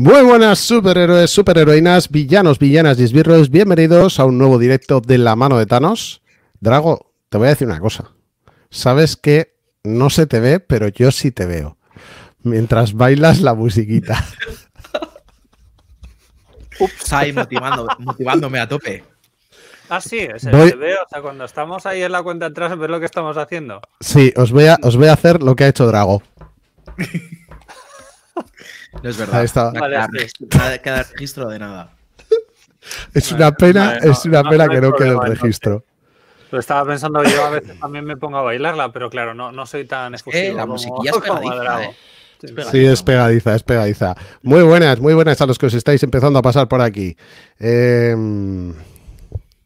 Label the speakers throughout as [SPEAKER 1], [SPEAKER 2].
[SPEAKER 1] Muy buenas superhéroes, superheroínas, villanos, villanas, disbirros, bienvenidos a un nuevo directo de la mano de Thanos. Drago, te voy a decir una cosa. Sabes que no se te ve, pero yo sí te veo. Mientras bailas la musiquita.
[SPEAKER 2] Ups, ahí motivándome a tope.
[SPEAKER 3] Ah, sí, ese voy... veo. O sea, cuando estamos ahí en la cuenta atrás, ver lo que estamos haciendo.
[SPEAKER 1] Sí, os voy a, os voy a hacer lo que ha hecho Drago. No es verdad. No
[SPEAKER 3] queda, este registro de nada.
[SPEAKER 1] Es una pena, es una pena que no quede el registro.
[SPEAKER 3] Lo estaba pensando yo, a veces también me pongo a bailarla, pero claro, no, soy tan exclusivo. la musiquilla es ¿eh? pegadiza, Sí,
[SPEAKER 1] es pegadiza, es pegadiza. Muy buenas, muy buenas a los que os estáis empezando a pasar por aquí. Em,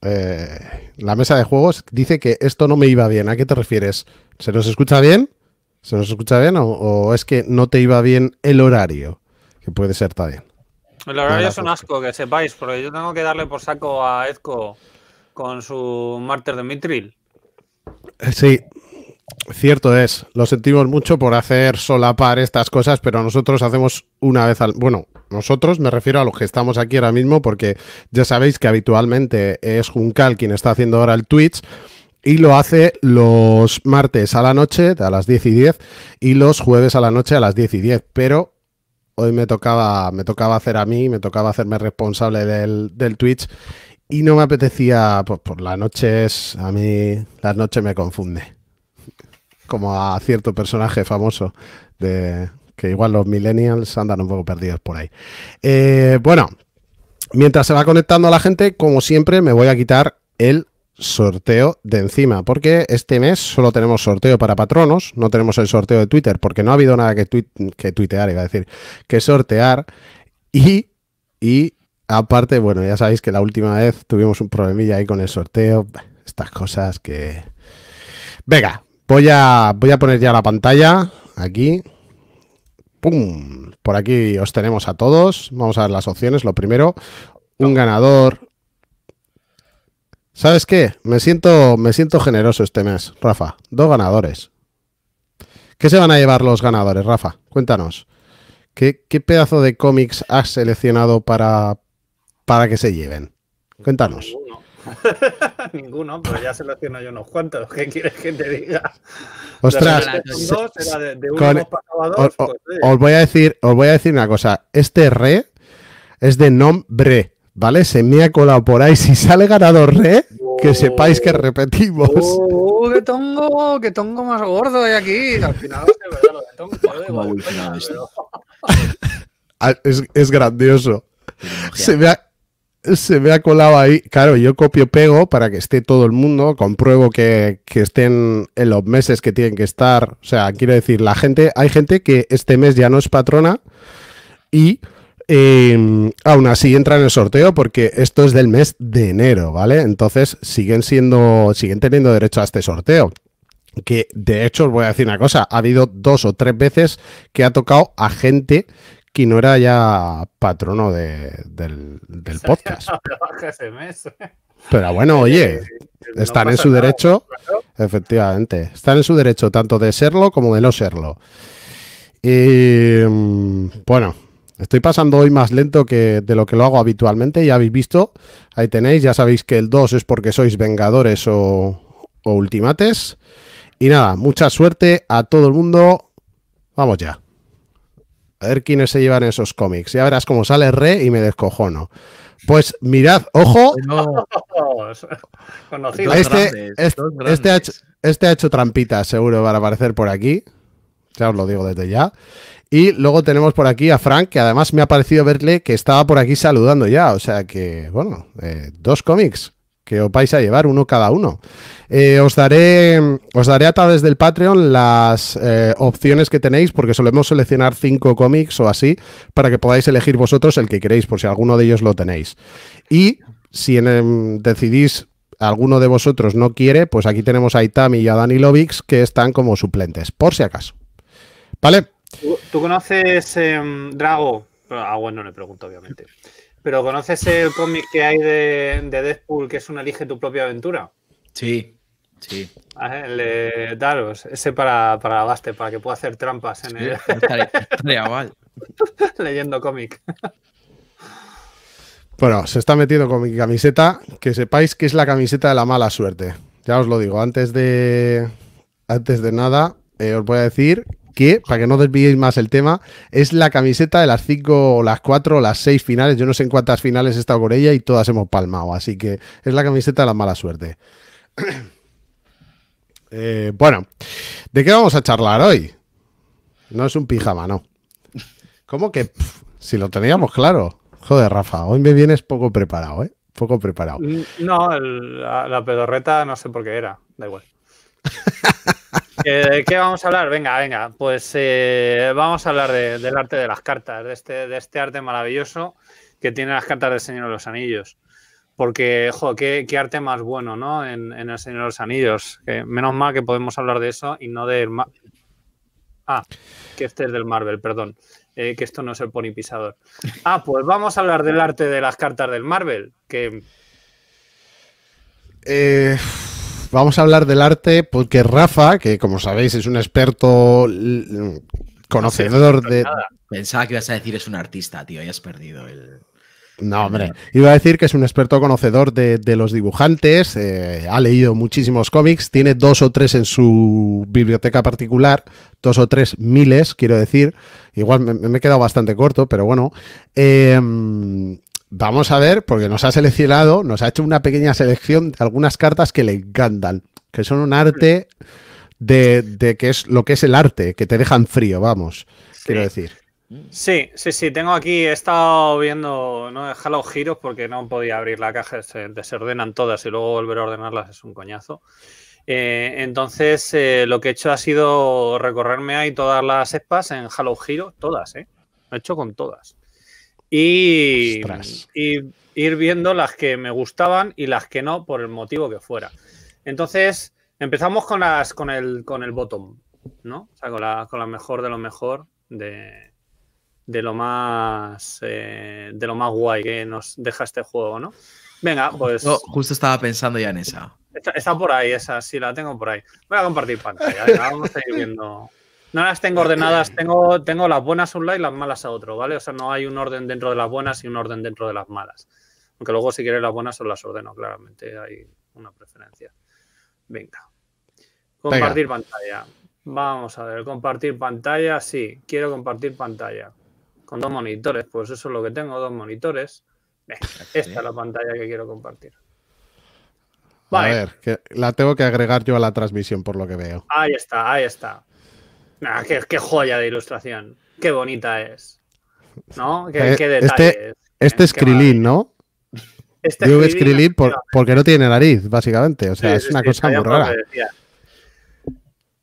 [SPEAKER 1] eh, la mesa de juegos dice que esto no me iba bien. ¿A qué te refieres? ¿Se nos escucha bien? ¿Se nos escucha bien o, es que no te iba bien el horario? Que puede ser también.
[SPEAKER 3] El horario es un asco, que sepáis, pero yo tengo que darle por saco a Ezco con su Mártir de Mitril.
[SPEAKER 1] Eh, sí, cierto es. Lo sentimos mucho por hacer solapar estas cosas, pero nosotros hacemos una vez al. Bueno, nosotros me refiero a los que estamos aquí ahora mismo, porque ya sabéis que habitualmente es Juncal quien está haciendo ahora el Twitch y lo hace los martes a la noche a las 10 y 10 y los jueves a la noche a las 10 y 10, pero hoy me tocaba, me tocaba hacer a mí, me tocaba hacerme responsable del, del Twitch y no me apetecía, pues por las noches, a mí las noches me confunde, como a cierto personaje famoso de que igual los millennials andan un poco perdidos por ahí. Eh, bueno, mientras se va conectando a la gente, como siempre, me voy a quitar el sorteo de encima, porque este mes solo tenemos sorteo para patronos, no tenemos el sorteo de Twitter, porque no ha habido nada que, tuitear, iba a decir, que sortear. Y, y aparte, bueno, ya sabéis que la última vez tuvimos un problemilla ahí con el sorteo, estas cosas que... Venga, voy a, voy a poner ya la pantalla aquí. Por aquí os tenemos a todos. Vamos a ver las opciones. Lo primero, un ganador, ¿Sabes qué? Me siento, me siento generoso este mes, Rafa. Dos ganadores. ¿Qué se van a llevar los ganadores, Rafa? Cuéntanos. ¿Qué, pedazo de cómics has seleccionado para, para que se lleven? Cuéntanos.
[SPEAKER 3] Ninguno. pero ya selecciono yo unos cuantos. ¿Qué quieres que te diga? Ostras, os
[SPEAKER 1] voy a decir, os voy a decir una cosa. Este re es de nombre. ¿Vale? Se me ha colado por ahí. Si sale ganador re, ¿eh? que oh. sepáis que repetimos. Que oh,
[SPEAKER 3] qué tongo! ¡Qué más gordo hay aquí! Al final,
[SPEAKER 1] es, es, grandioso. Se me, ha, se me, colado ahí. Claro, yo copio pego para que esté todo el mundo. Compruebo que, que estén en los meses que tienen que estar. O sea, quiero decir, la gente, hay gente que este mes ya no es patrona y y em, aún así entra en el sorteo porque esto es del mes de enero, ¿vale? Entonces siguen siendo, siguen teniendo derecho a este sorteo. Que de hecho os voy a decir una cosa, ha habido dos o tres veces que ha tocado a gente que no era ya patrono del, del podcast.
[SPEAKER 3] Pero bueno, eh, oye, eh, están en su derecho,
[SPEAKER 1] efectivamente, están en su derecho tanto de serlo como de no serlo. Em, bueno, Estoy pasando hoy más lento que de lo que lo hago habitualmente, ya habéis visto, ahí tenéis, ya sabéis que el 2 es porque sois vengadores o, ultimates. Y nada, mucha suerte a todo el mundo. Vamos ya. A ver quiénes se llevan esos cómics. Ya verás cómo sale re y me descojono. Pues mirad, ojo.
[SPEAKER 3] Este, este, ha hecho,
[SPEAKER 1] este, ha hecho, trampitas, seguro, a aparecer por aquí. Ya os lo digo desde ya. Y luego tenemos por aquí a Frank, que además me ha parecido verle que estaba por aquí saludando ya. O sea que, bueno, eh, dos cómics que os vais a llevar, uno cada uno. Eh, os, daré, os daré a través del Patreon las eh, opciones que tenéis, porque solemos seleccionar cinco cómics o así, para que podáis elegir vosotros el que queréis, por si alguno de ellos lo tenéis. Y si en, em, decidís alguno de vosotros no quiere, pues aquí tenemos a Itami y a Dani Lovix, que están como suplentes, por si acaso. ¿Vale?
[SPEAKER 3] ¿Tú, conoces em, Drago? Ah, bueno, no le pregunto, obviamente. Pero ¿conoces el cómic que hay de, Deadpool que es una elige tu propia aventura? Sí, sí. Ah, el eh, Daros, pues, ese para, para Baste, para que pueda hacer trampas en el. Leyendo cómic.
[SPEAKER 1] Bueno, se está metiendo con mi camiseta. Que sepáis que es la camiseta de la mala suerte. Ya os lo digo, antes de. Antes de nada, eh, os voy a decir que, para que no desvíéis más el tema, es la camiseta de las o las o las seis finales. Yo no sé en cuántas finales he estado con ella y todas hemos palmado. Así que es la camiseta de la mala suerte. Eh, bueno, ¿de qué vamos a charlar hoy? No es un pijama, no. ¿Cómo que? si lo teníamos claro. Joder, Rafa, hoy me vienes poco preparado, ¿eh? Poco preparado.
[SPEAKER 3] Mm, no, la, la, pedorreta no sé por qué era. Da igual. Eh, ¿De qué vamos a hablar? Venga, venga, pues eh, vamos a hablar del arte de las cartas, de este, este arte maravilloso que tiene las cartas del Señor de los Anillos. Porque, jo, qué, arte más bueno, ¿no? En, el Señor de los Anillos. menos mal que podemos hablar de eso y no de... ah, que este es del Marvel, perdón. Eh, que esto no es el pony pisador. Ah, pues vamos a hablar del arte de las cartas del Marvel, que...
[SPEAKER 1] Eh vamos a hablar del arte porque Rafa, que como sabéis es un experto conocedor de...
[SPEAKER 2] Pensaba que ibas a decir es un artista, tío, y has perdido el...
[SPEAKER 1] No, hombre. Iba a decir que es un experto conocedor de, los dibujantes, eh, ha leído muchísimos cómics, tiene dos o tres en su biblioteca particular, dos o tres miles, quiero decir. Igual me, he quedado bastante corto, pero bueno. Eh, vamos a ver, porque nos ha seleccionado, nos ha hecho una pequeña selección de algunas cartas que le encantan, que son un arte de, de que es lo que es el arte, que te dejan frío, vamos,
[SPEAKER 3] quiero decir. Sí, sí, sí, tengo aquí, he estado viendo, no he giros porque no podía abrir la caja, se desordenan todas y luego volver a ordenarlas es un coñazo. Eh, entonces, eh, lo que he hecho ha sido recorrerme ahí todas las espas en Halo Giro, todas, ¿eh? he hecho con todas y, ir viendo las que me gustaban y las que no, por el motivo que fuera. Entonces, empezamos con las con el con el bottom, ¿no? O sea, con la, mejor de lo mejor de, lo más eh, de lo más guay que nos deja este juego, ¿no? Venga, pues.
[SPEAKER 2] justo estaba pensando ya en esa.
[SPEAKER 3] Está, por ahí, esa, sí, la tengo por ahí. Voy a compartir pantalla. vamos a ir viendo no las tengo ordenadas, tengo, tengo las buenas a un lado y las malas a otro, ¿vale? O sea, no hay un orden dentro de las buenas y un orden dentro de las malas. Aunque luego si quieres las buenas son las ordeno, claramente hay una preferencia. Venga.
[SPEAKER 1] Compartir pantalla.
[SPEAKER 3] Vamos a ver, compartir pantalla, sí, quiero compartir pantalla. Con dos monitores, pues eso es lo que tengo, dos monitores. Venga, esta es la pantalla que quiero compartir. A ver,
[SPEAKER 1] que la tengo que agregar yo a la transmisión por lo que veo.
[SPEAKER 3] Ahí está, ahí está. Ah, qué, joya de ilustración. Qué bonita es. ¿No? Qué, detalle Este, es,
[SPEAKER 1] Krilin, ¿no?
[SPEAKER 3] Este es Krilin porque no
[SPEAKER 1] tiene nariz, básicamente. O sea, es una cosa muy rara.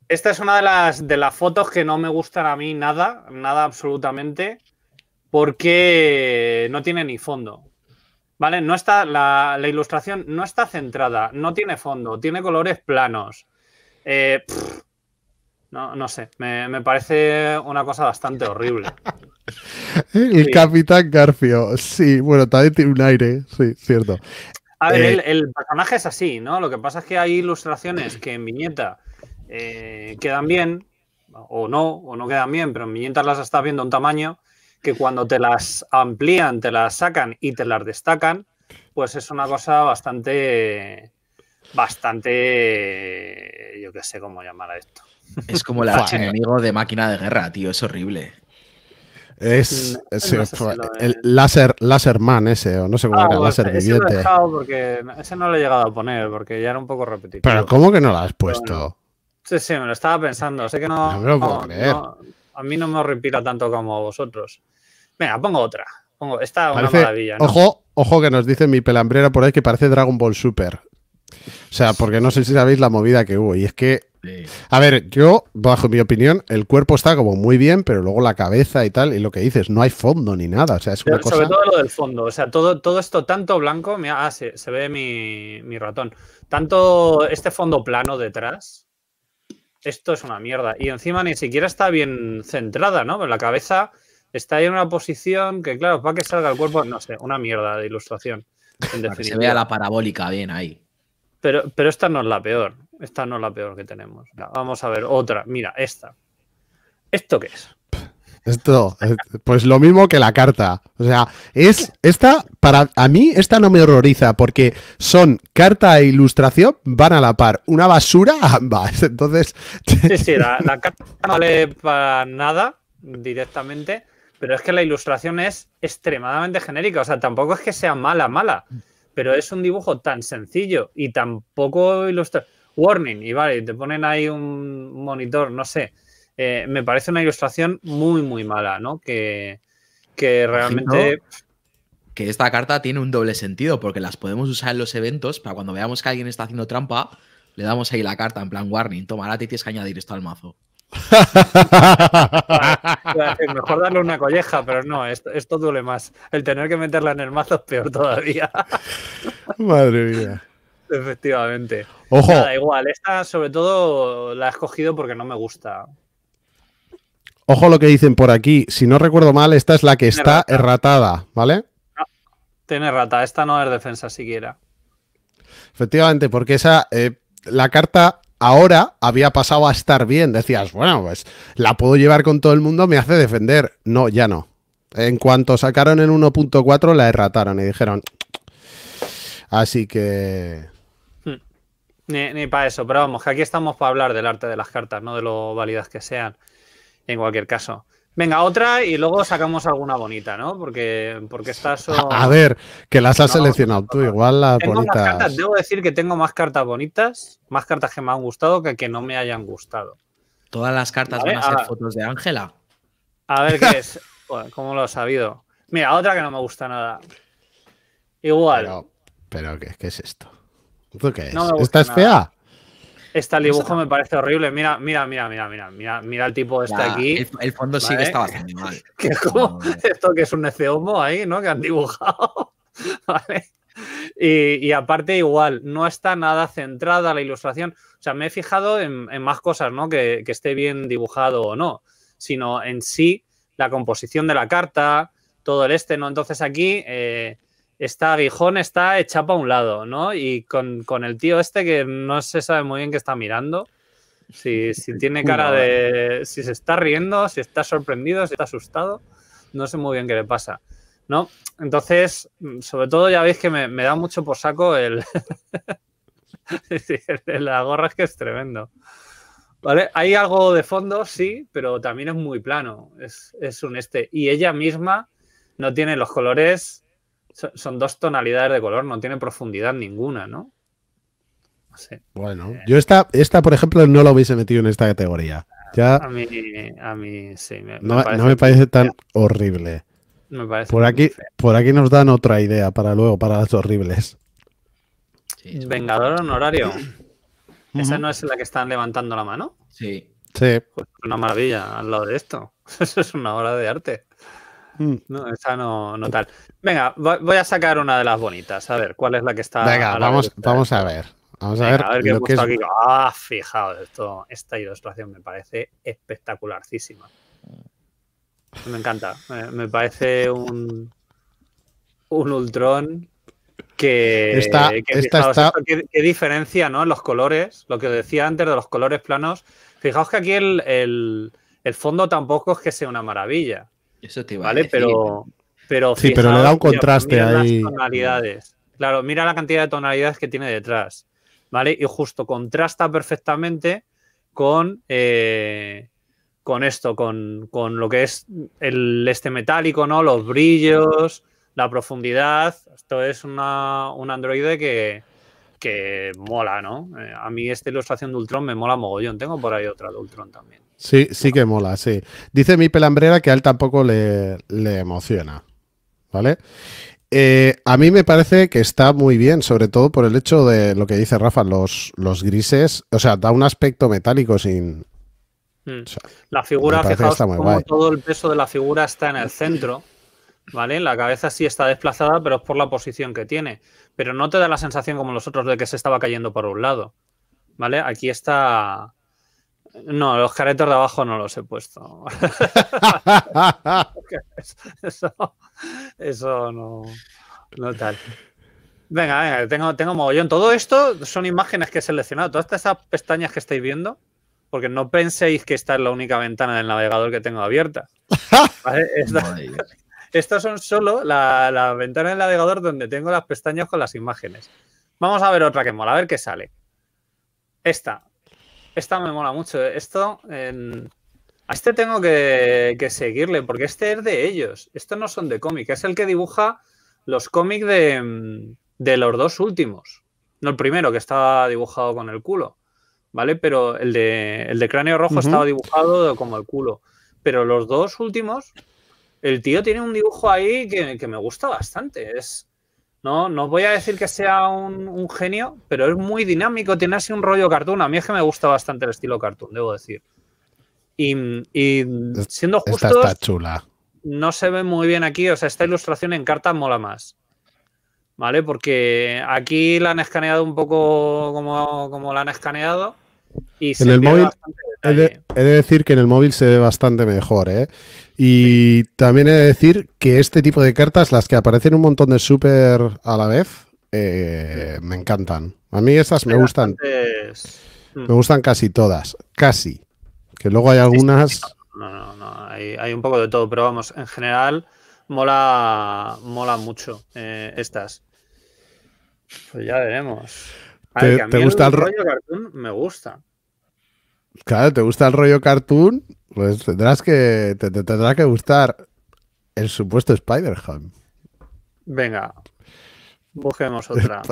[SPEAKER 3] Esta es una de las, de las fotos que no me gustan a mí nada, nada absolutamente, porque no tiene ni fondo. ¿Vale? No está, la, ilustración no está centrada, no tiene fondo, tiene colores planos. Eh, no, no sé, me, parece una cosa bastante horrible.
[SPEAKER 1] El Capitán Garfio, sí, bueno, también tiene un aire, sí, cierto. A ver, eh,
[SPEAKER 3] el, personaje es así, ¿no? Lo que pasa es que hay ilustraciones que en viñeta eh, quedan bien, o no, o no quedan bien, pero en viñeta las estás viendo un tamaño que cuando te las amplían, te las sacan y te las destacan, pues es una cosa bastante, bastante, yo qué sé cómo llamar a esto.
[SPEAKER 2] Es como el enemigo de máquina de guerra, tío, es horrible.
[SPEAKER 1] Es, el láser, láser man ese, o no sé cómo ah, era, láser ese viviente.
[SPEAKER 3] porque ese no lo he llegado a poner, porque ya era un poco repetitivo. Pero
[SPEAKER 1] ¿cómo que no lo has puesto?
[SPEAKER 3] sí, sí, me lo estaba pensando. Sé que no. me lo a mí no me repita tanto como a vosotros. Venga, pongo otra. esta una maravilla. Ojo,
[SPEAKER 1] ojo que nos dice mi pelambrera por ahí que parece Dragon Ball Super. O sea, porque no sé si sabéis la movida que hubo. Y es que a ver, yo, bajo mi opinión, el cuerpo está como muy bien, pero luego la cabeza y tal, y lo que dices, no hay fondo ni nada. O sea, es sobre todo lo
[SPEAKER 3] del fondo, o sea, todo, todo esto tanto blanco, mira, ah, se, ve mi, ratón, tanto este fondo plano detrás, esto es una mierda. Y encima ni siquiera está bien centrada, ¿no? La cabeza está ahí en una posición que, claro, para que salga el cuerpo, no sé, una mierda de ilustración. que se vea la
[SPEAKER 2] parabólica bien ahí.
[SPEAKER 3] Pero, pero esta no es la peor. Esta no es la peor que tenemos. Vamos a ver otra. Mira, esta. ¿Esto qué es?
[SPEAKER 1] Esto, eh, pues lo mismo que la carta. O sea, es esta, para a mí, esta no me horroriza porque son carta e ilustración, van a la par. Una basura, ambas. Entonces. Sí, sí, la,
[SPEAKER 3] la carta no vale para nada directamente, pero es que la ilustración es extremadamente genérica. O sea, tampoco es que sea mala, mala, pero es un dibujo tan sencillo y tampoco ilustra warning, y vale, te ponen ahí un monitor, no sé. Eh, me parece una ilustración muy, muy mala, ¿no? Que, que realmente...
[SPEAKER 2] Que esta carta tiene un doble sentido, porque las podemos usar en los eventos, para cuando veamos que alguien está haciendo trampa, le damos ahí la carta en plan warning, toma, ahora tienes que añadir esto al mazo.
[SPEAKER 3] Mejor darle una colleja, pero no, esto, esto duele más. El tener que meterla en el mazo es peor todavía.
[SPEAKER 1] Madre mía.
[SPEAKER 3] Efectivamente. Ojo. Da igual, esta sobre todo la he escogido porque no me gusta.
[SPEAKER 1] Ojo lo que dicen por aquí. Si no recuerdo mal, esta es la que está erratada, ¿vale? Ah,
[SPEAKER 3] tiene errata esta no es defensa siquiera.
[SPEAKER 1] Efectivamente, porque esa eh, la carta ahora había pasado a estar bien. Decías, bueno, pues la puedo llevar con todo el mundo, me hace defender. No, ya no. En cuanto sacaron el 1.4, la errataron y dijeron. Así que.
[SPEAKER 3] Ni, para eso, pero vamos, que aquí estamos para hablar del arte de las cartas, no de lo válidas que sean, en cualquier caso. Venga, otra y luego sacamos alguna bonita, ¿no? Porque, porque estas son... A ver,
[SPEAKER 1] que las has seleccionado tú, igual las tengo Más cartas,
[SPEAKER 3] debo decir que tengo más cartas bonitas, más cartas que me han gustado que que no me hayan gustado.
[SPEAKER 1] Todas
[SPEAKER 2] las cartas van a, ser fotos de Ángela.
[SPEAKER 3] A ver qué es. ¿Cómo lo has sabido? Mira, otra que no me gusta nada. Igual.
[SPEAKER 1] Pero, ¿qué es esto? ¿Esta es fea?
[SPEAKER 3] Este el dibujo me parece horrible. Mira, mira, mira, mira, mira, mira, mira el tipo este aquí. El, fondo sí que está bastante mal. Que es como esto que es un neceomo ahí, ¿no? Que han dibujado. ¿Vale? Y, aparte, igual, no está nada centrada la ilustración. O sea, me he fijado en, más cosas, ¿no? Que, esté bien dibujado o no, sino en sí la composición de la carta, todo el este, ¿no? Entonces aquí. Eh, está Aguijón está hecha para un lado, ¿no? Y con, el tío este que no se sabe muy bien qué está mirando. Si, tiene cara de. Si se está riendo, si está sorprendido, si está asustado. No sé muy bien qué le pasa. ¿No? Entonces, sobre todo ya veis que me, da mucho por saco el. la gorra es que es tremendo. ¿Vale? Hay algo de fondo, sí, pero también es muy plano. Es, es un este. Y ella misma no tiene los colores son dos tonalidades de color, no tiene profundidad ninguna, ¿no? no Bueno, yo
[SPEAKER 1] esta, esta, por ejemplo, no la hubiese metido en esta categoría.
[SPEAKER 3] Ya, a, mí, a mí sí. no, me parece, no me
[SPEAKER 1] parece tan horrible. por, aquí, por aquí nos dan otra idea para luego, para las horribles.
[SPEAKER 3] Vengador honorario. ¿Esa no es la que están levantando la mano? Sí. Sí. Pues una maravilla al lado de esto. Eso es una obra de arte. Mm. No, esa no, tal. Venga, voy a sacar una de las bonitas. A ver, ¿cuál es la que está? Venga, vamos,
[SPEAKER 1] a ver. Vamos a ver. A ver qué aquí.
[SPEAKER 3] Ah, fijaos, esto, esta ilustración me parece espectacularcísima. Me encanta. Me, parece un, un Ultron que, ¿qué, diferencia, ¿no? Los colores, lo que os decía antes de los colores planos. Fijaos que aquí el fondo tampoco es que sea una maravilla. Eso te ¿Vale? Pero, pero sí, pero le da un contraste mira, ahí. Las tonalidades. Claro, mira la cantidad de tonalidades que tiene detrás. ¿Vale? Y justo contrasta perfectamente con, eh, con esto, con, lo que es el este metálico, ¿no? Los brillos, la profundidad. Esto es un androide que, mola, ¿no? Eh, a mí esta ilustración de Ultron me mola mogollón. Tengo por ahí otra de Ultron también.
[SPEAKER 1] Sí, sí que mola, sí. Dice mi pelambrera que a él tampoco le, emociona. ¿Vale? Eh, a mí me parece que está muy bien, sobre todo por el hecho de lo que dice Rafa, los, los grises, o sea, da un aspecto metálico sin...
[SPEAKER 3] Hmm. la figura, fijaos como todo el peso de la figura está en el centro, ¿vale? La cabeza sí está desplazada, pero es por la posición que tiene. Pero no te da la sensación como los otros de que se estaba cayendo por un lado, ¿vale? Aquí está no, los caretos de abajo no los he puesto. eso, no, no tal. Venga, venga, tengo, tengo mogollón. Todo esto son imágenes que he seleccionado. Todas estas pestañas que estáis viendo, porque no penséis que esta es la única ventana del navegador que tengo abierta. estas son solo las la ventana del navegador donde tengo las pestañas con las imágenes. Vamos a ver otra que mola, a ver qué sale. Esta, esta me mola mucho. Eh. Esto, a este tengo que, seguirle, porque este es de ellos. Estos no son de cómic. Es el que dibuja los cómics de, los dos últimos. No el primero, que estaba dibujado con el culo, ¿vale? Pero el de, el de cráneo rojo estaba dibujado como el culo. Pero los dos últimos, el tío tiene un dibujo ahí que, que me gusta bastante. Es, no, no voy a decir que sea un, genio, pero es muy dinámico, tiene así un rollo cartoon. A mí es que me gusta bastante el estilo cartoon, debo decir. Y, siendo justo. Esta está chula. No se ve muy bien aquí, o sea, esta ilustración en cartas mola más. ¿Vale? Porque aquí la han escaneado un poco como, la han escaneado. Y en se el móvil,
[SPEAKER 1] he de, decir que en el móvil se ve bastante mejor, ¿eh? Y también he de decir que este tipo de cartas, las que aparecen un montón de super a la vez, eh, me encantan. A mí estas me gustan. Hmm. Me gustan casi todas. Casi. Que luego hay algunas.
[SPEAKER 3] No, no, no. Hay, un poco de todo, pero vamos, en general mola, mola mucho eh, estas. Pues ya veremos. ¿Te, gusta el rollo cartoon? Me gusta.
[SPEAKER 1] Claro, ¿te gusta el rollo cartoon? Pues tendrás que. tendrá que gustar el supuesto Spider-Ham.
[SPEAKER 3] Venga. Busquemos otra.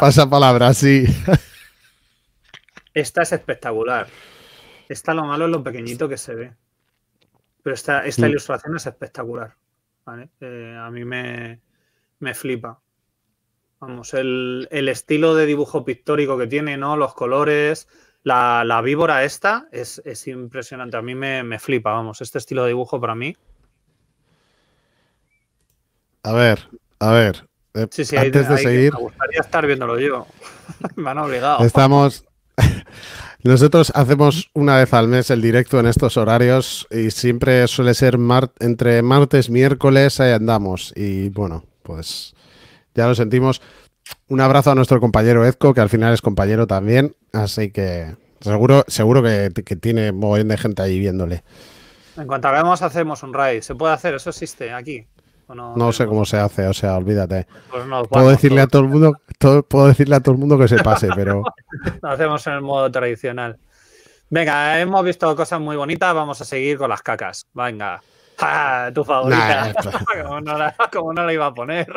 [SPEAKER 3] Pasa
[SPEAKER 1] palabra, sí.
[SPEAKER 3] Esta es espectacular. Está lo malo es lo pequeñito que se ve. Pero esta, esta mm. ilustración es espectacular. Eh, a mí me, flipa. Vamos, el, el, estilo de dibujo pictórico que tiene, ¿no? Los colores, la, la víbora esta es, es, impresionante. A mí me, me, flipa, vamos, este estilo de dibujo para mí.
[SPEAKER 1] A ver, a ver. Eh, antes de seguir. Me
[SPEAKER 3] gustaría estar viéndolo yo. me han obligado.
[SPEAKER 1] Estamos. Nosotros hacemos una vez al mes el directo en estos horarios y siempre suele ser mar... entre martes, miércoles, ahí andamos. Y bueno, pues ya lo sentimos un abrazo a nuestro compañero Ezco, que al final es compañero también, así que seguro, seguro que, tiene un de gente ahí viéndole.
[SPEAKER 3] En cuanto hagamos, hacemos un raid. ¿Se puede hacer? ¿Eso existe aquí? no,
[SPEAKER 1] sé cómo se hace, o sea, olvídate. Pues puedo decirle a todo el mundo, puedo decirle a todo el mundo que se pase, pero.
[SPEAKER 3] Lo hacemos en el modo tradicional. Venga, hemos visto cosas muy bonitas, vamos a seguir con las cacas. Venga. tu favorita. no como, no la, iba a poner.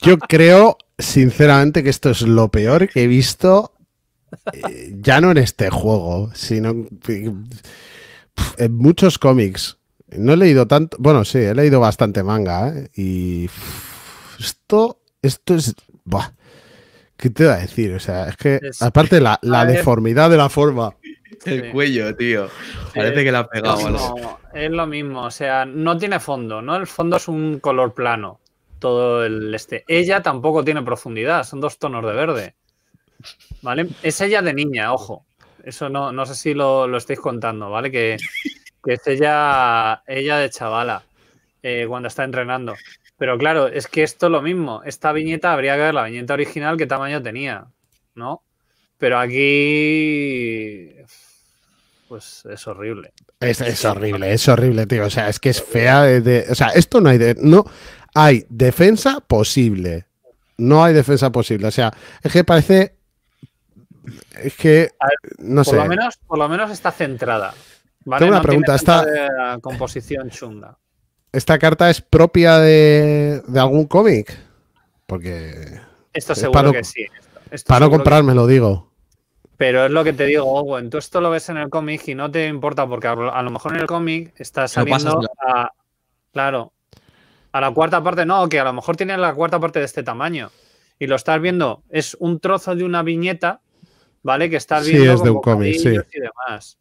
[SPEAKER 1] Yo creo, sinceramente que esto es lo peor que he visto eh, ya no en este juego, sino en muchos cómics. No he leído tanto, bueno, sí, he leído bastante manga ¿eh? y esto, esto es... ¿Qué te voy a decir? O sea, es que aparte la, la deformidad de la forma.
[SPEAKER 3] El cuello, tío. Parece que la ha pegado. Es, es lo mismo, o sea, no tiene fondo, ¿no? El fondo es un color plano todo el este. Ella tampoco tiene profundidad, son dos tonos de verde. ¿Vale? Es ella de niña, ojo. Eso no, no sé si lo, estáis contando, ¿vale? Que, es ella, de chavala eh, cuando está entrenando. Pero claro, es que esto es lo mismo. Esta viñeta habría que ver la viñeta original, qué tamaño tenía, ¿no? Pero aquí pues es horrible.
[SPEAKER 1] Es, horrible, es horrible, tío. O sea, es que es fea de, O sea, esto no hay de. No, hay defensa posible. No hay defensa posible. O sea, es que parece. Es que. no sé. menos,
[SPEAKER 3] por lo menos está centrada. ¿vale? Tengo una pregunta. Esta, composición chunda.
[SPEAKER 1] ¿Esta carta es propia de, algún cómic?
[SPEAKER 3] Porque. Esto seguro que sí. para no comprarme, lo digo. Pero es lo que te digo, Owen. Tú esto lo ves en el cómic y no te importa porque a, lo mejor en el cómic está saliendo a, claro, a la cuarta parte no, que a lo mejor tiene la cuarta parte de este tamaño. Y lo estás viendo, es un trozo de una viñeta, ¿vale? Que estás viendo. Sí, es de un cómic, Y demás.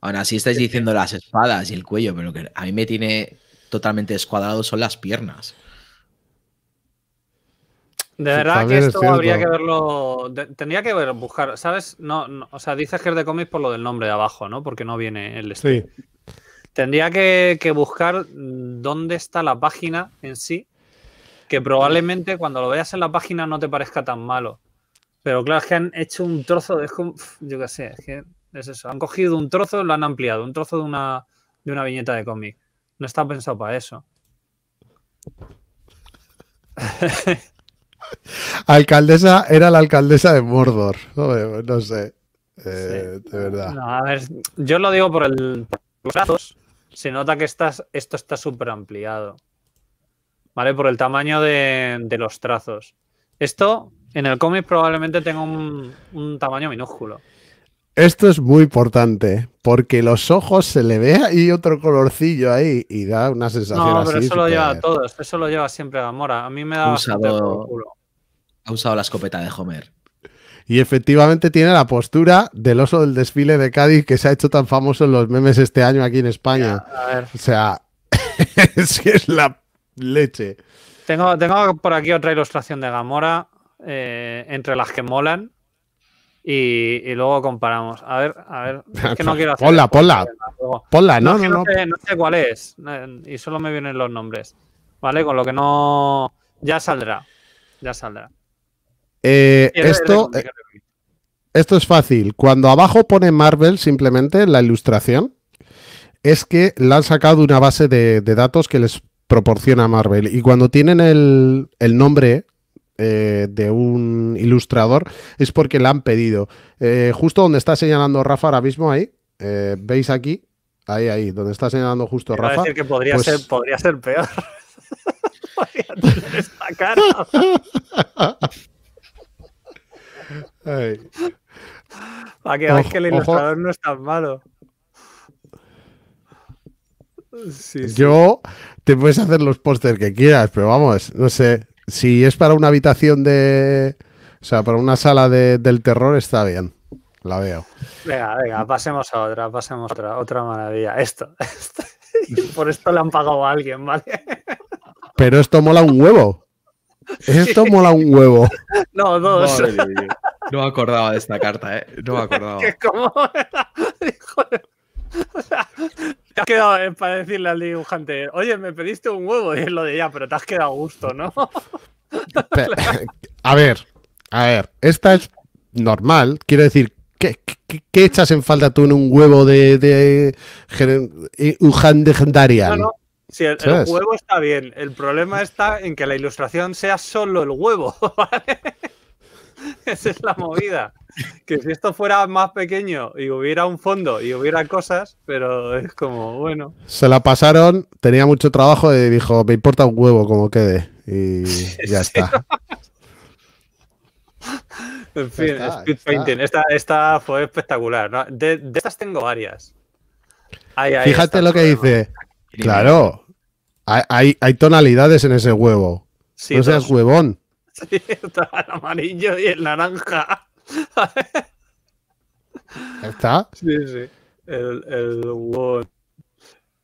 [SPEAKER 2] Ahora sí estáis diciendo las espadas y el cuello, pero que a mí me tiene totalmente descuadrado son las piernas.
[SPEAKER 3] De verdad que esto habría que verlo. tendría que buscar, ¿sabes? No, o sea, dices que es de cómics por lo del nombre de abajo, ¿no? Porque no viene el estilo. Sí. Tendría que, buscar dónde está la página en sí, que probablemente cuando lo veas en la página no te parezca tan malo. Pero claro, es que han hecho un trozo, de, yo qué sé, es que eso. Han cogido un trozo, y lo han ampliado, un trozo de una, viñeta de cómic. No está pensado para eso.
[SPEAKER 1] alcaldesa era la alcaldesa de Mordor. No, sé.
[SPEAKER 3] Eh, de verdad. a ver, yo lo digo por el, los se nota que estás, esto está súper ampliado. ¿Vale? Por el tamaño de, los trazos. Esto en el cómic probablemente tenga un, tamaño minúsculo.
[SPEAKER 1] Esto es muy importante, porque los ojos se le ve ahí otro colorcillo ahí y da una sensación. No, pero eso lo lleva
[SPEAKER 3] a todos, eso lo lleva siempre mora. A mí me da ha usado, ha usado la escopeta de Homer
[SPEAKER 1] y efectivamente tiene la postura del oso del desfile de Cádiz que se ha hecho tan famoso en los memes este año aquí en España. O sea, es
[SPEAKER 3] es la leche. Tengo, por aquí otra ilustración de Gamora eh, entre las que molan. Y, luego comparamos. A ver, a ver. Es que no quiero hacer. Ponla, ponla. Ponla, no, no, sé, cuál es. Eh, y solo me vienen los nombres. ¿Vale? Con lo que no. Ya saldrá. Ya saldrá.
[SPEAKER 1] Eh, esto, eh, esto es fácil. Cuando abajo pone Marvel simplemente la ilustración, es que la han sacado una base de, datos que les proporciona Marvel. Y cuando tienen el, nombre eh, de un ilustrador, es porque la han pedido. justo donde está señalando Rafa ahora mismo, ahí, veis aquí, ahí, ahí, donde está señalando justo Rafa. decir que podría, pues ser,
[SPEAKER 3] peor. podría tener esta cara. Ay. Para que que el ilustrador no es tan malo.
[SPEAKER 1] Yo te puedes hacer los pósters que quieras, pero vamos, no sé. Si es para una habitación de. O sea, para una sala de, del terror está bien. La veo.
[SPEAKER 3] Venga, venga, pasemos a otra, pasemos a otra. maravilla. Esto. Por esto le han pagado a alguien, ¿vale?
[SPEAKER 1] Pero esto mola un huevo. Esto mola un huevo.
[SPEAKER 3] No, no, no me
[SPEAKER 2] acordaba de esta carta, ¿eh? No me acordaba. es
[SPEAKER 3] como... te has quedado eh, para decirle al dibujante, oye, me pediste un huevo y es lo de ya, pero te has quedado a gusto, ¿no?
[SPEAKER 1] a ver, a ver, esta es normal. Quiero decir, ¿qué, echas en falta tú en un huevo de, de, de eh, No, no.
[SPEAKER 3] el, el, huevo está bien. El problema está en que la ilustración sea solo el huevo, ¿vale? Esa es la movida. Que si esto fuera más pequeño y hubiera un fondo y hubiera cosas, pero es como, bueno.
[SPEAKER 1] Se la pasaron, tenía mucho trabajo y dijo, me importa un huevo como quede. Y ya está.
[SPEAKER 3] en fin, speed painting. Esta, fue espectacular. De, estas tengo varias. Fíjate lo
[SPEAKER 1] que dice. Claro, hay, tonalidades en ese huevo. no seas huevón.
[SPEAKER 3] Sí, está el amarillo y el naranja. ¿Está? Sí, sí. El, el huevo.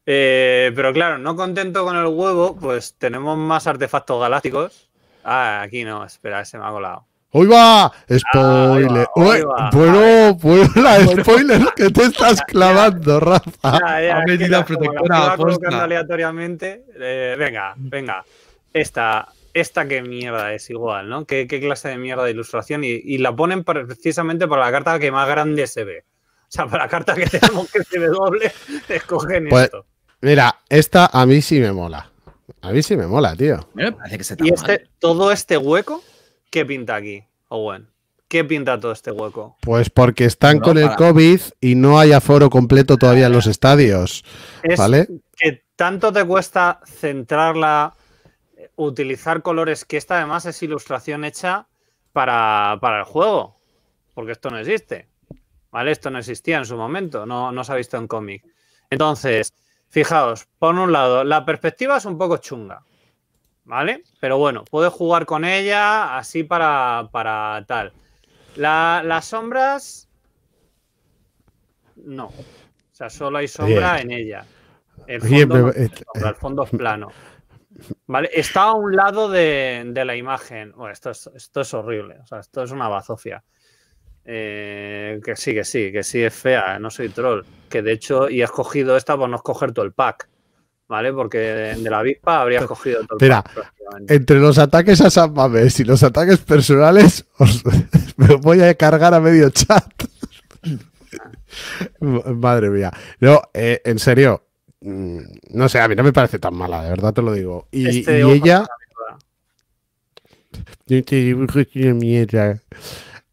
[SPEAKER 3] Eh, pero claro, no contento con el huevo, pues tenemos más artefactos galácticos. Ah, aquí no, espera, se me ha colado.
[SPEAKER 1] ¡Hoy va! Ah, ¡Spoiler! Bueno, bueno, la spoiler que te estás clavando, Rafa. Ya, ya, la protectora.
[SPEAKER 3] aleatoriamente. Eh, venga, venga. Esta, esta qué mierda es igual, ¿no? ¿Qué, clase de mierda de ilustración? Y, la ponen precisamente para la carta que más grande se ve. O sea, para la carta que tenemos que se ve doble, escogen pues, esto.
[SPEAKER 1] Mira, esta a mí sí me mola. A mí sí me mola, tío.
[SPEAKER 3] Me parece que se y este, todo este hueco, ¿qué pinta aquí, Owen? ¿Qué pinta todo este hueco?
[SPEAKER 1] Pues porque están con el COVID y no hay aforo completo todavía en los estadios.
[SPEAKER 3] Es ¿Vale? Que tanto te cuesta centrarla utilizar colores, que esta además es ilustración hecha para, el juego, porque esto no existe. ¿Vale? Esto no existía en su momento, no, no se ha visto en cómic. Entonces, fijaos, por un lado, la perspectiva es un poco chunga, ¿vale? Pero bueno, puedo jugar con ella así para, tal. las sombras, no. O sea, solo hay sombra en ella. El fondo, el eh, fondo es plano. ¿Vale? Está a un lado de, la imagen. Oh, esto, es, horrible. O sea, esto es una bazofia. Eh, que sí, que sí, que sí es fea, ¿eh? no soy troll. Que de hecho, y he escogido esta por no escoger todo el pack. ¿Vale? Porque de, la VIPA habría escogido todo el Mira,
[SPEAKER 1] Entre los ataques a San Mames y los ataques personales, me voy a cargar a medio chat. Ah. Madre mía. No, eh, en serio, Mm, no sé, a mí no me parece tan mala, de verdad te lo digo. Y, este ella...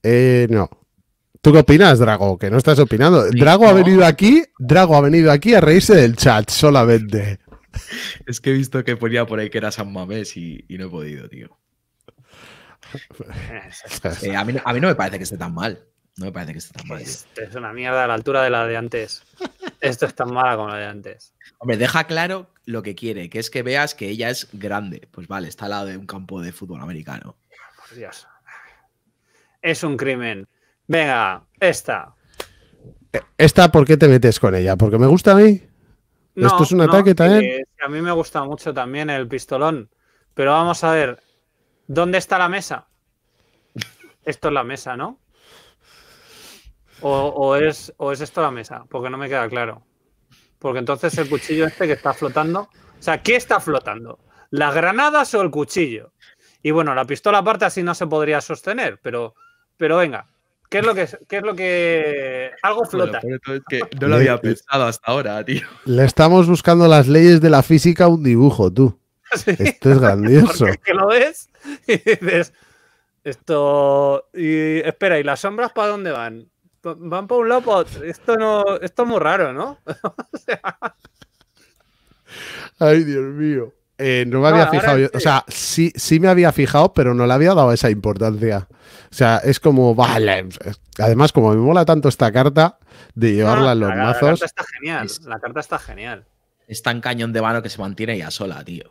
[SPEAKER 1] Eh, no. ¿Tú qué opinas, Drago? Que no estás opinando. Drago ha venido aquí, Drago ha venido aquí a reírse del chat solamente.
[SPEAKER 2] Es que he visto que ponía por ahí que era San Mamés y, no he podido, tío. Eh, a, mí, no me parece que esté tan mal. No me parece que esté tan mal. Es,
[SPEAKER 3] una mierda a la altura de la de antes esto es tan mala
[SPEAKER 2] como la de antes. Hombre, deja claro lo que quiere, que es que veas que ella es grande. Pues vale, está
[SPEAKER 3] al lado de un campo de fútbol americano. Por Dios. Es un crimen. Venga, esta.
[SPEAKER 1] Eh, ¿Esta por qué te metes con ella? ¿Porque me gusta a mí?
[SPEAKER 3] ¿Esto es un ataque también? a mí me gusta mucho también el pistolón. Pero vamos a ver, ¿dónde está la mesa? Esto es la mesa, ¿no? O, es, esto la mesa, porque no me queda claro. Porque entonces el cuchillo este que está flotando. O sea, ¿qué está flotando? ¿Las granadas o el cuchillo? Y bueno, la pistola aparte así no se podría sostener, pero, pero venga. ¿Qué es lo que qué es lo que algo flota? no lo había pensado hasta ahora, tío.
[SPEAKER 1] Le estamos buscando las leyes de la física a un dibujo, tú. Esto es grandioso.
[SPEAKER 3] lo ves y dices esto y espera, ¿y las sombras para dónde van? van por un lado Esto, no, esto es muy raro, ¿no?
[SPEAKER 1] Ay, Dios mío. Eh, no me había fijado. o sea, sí, sí me había fijado, pero no le había dado esa importancia. O sea, es como, vale. Además, como me mola tanto esta carta de ah, llevarla los mazos. La carta
[SPEAKER 4] está genial. la carta
[SPEAKER 2] está genial. Es tan cañón de mano que se mantiene ya sola, tío.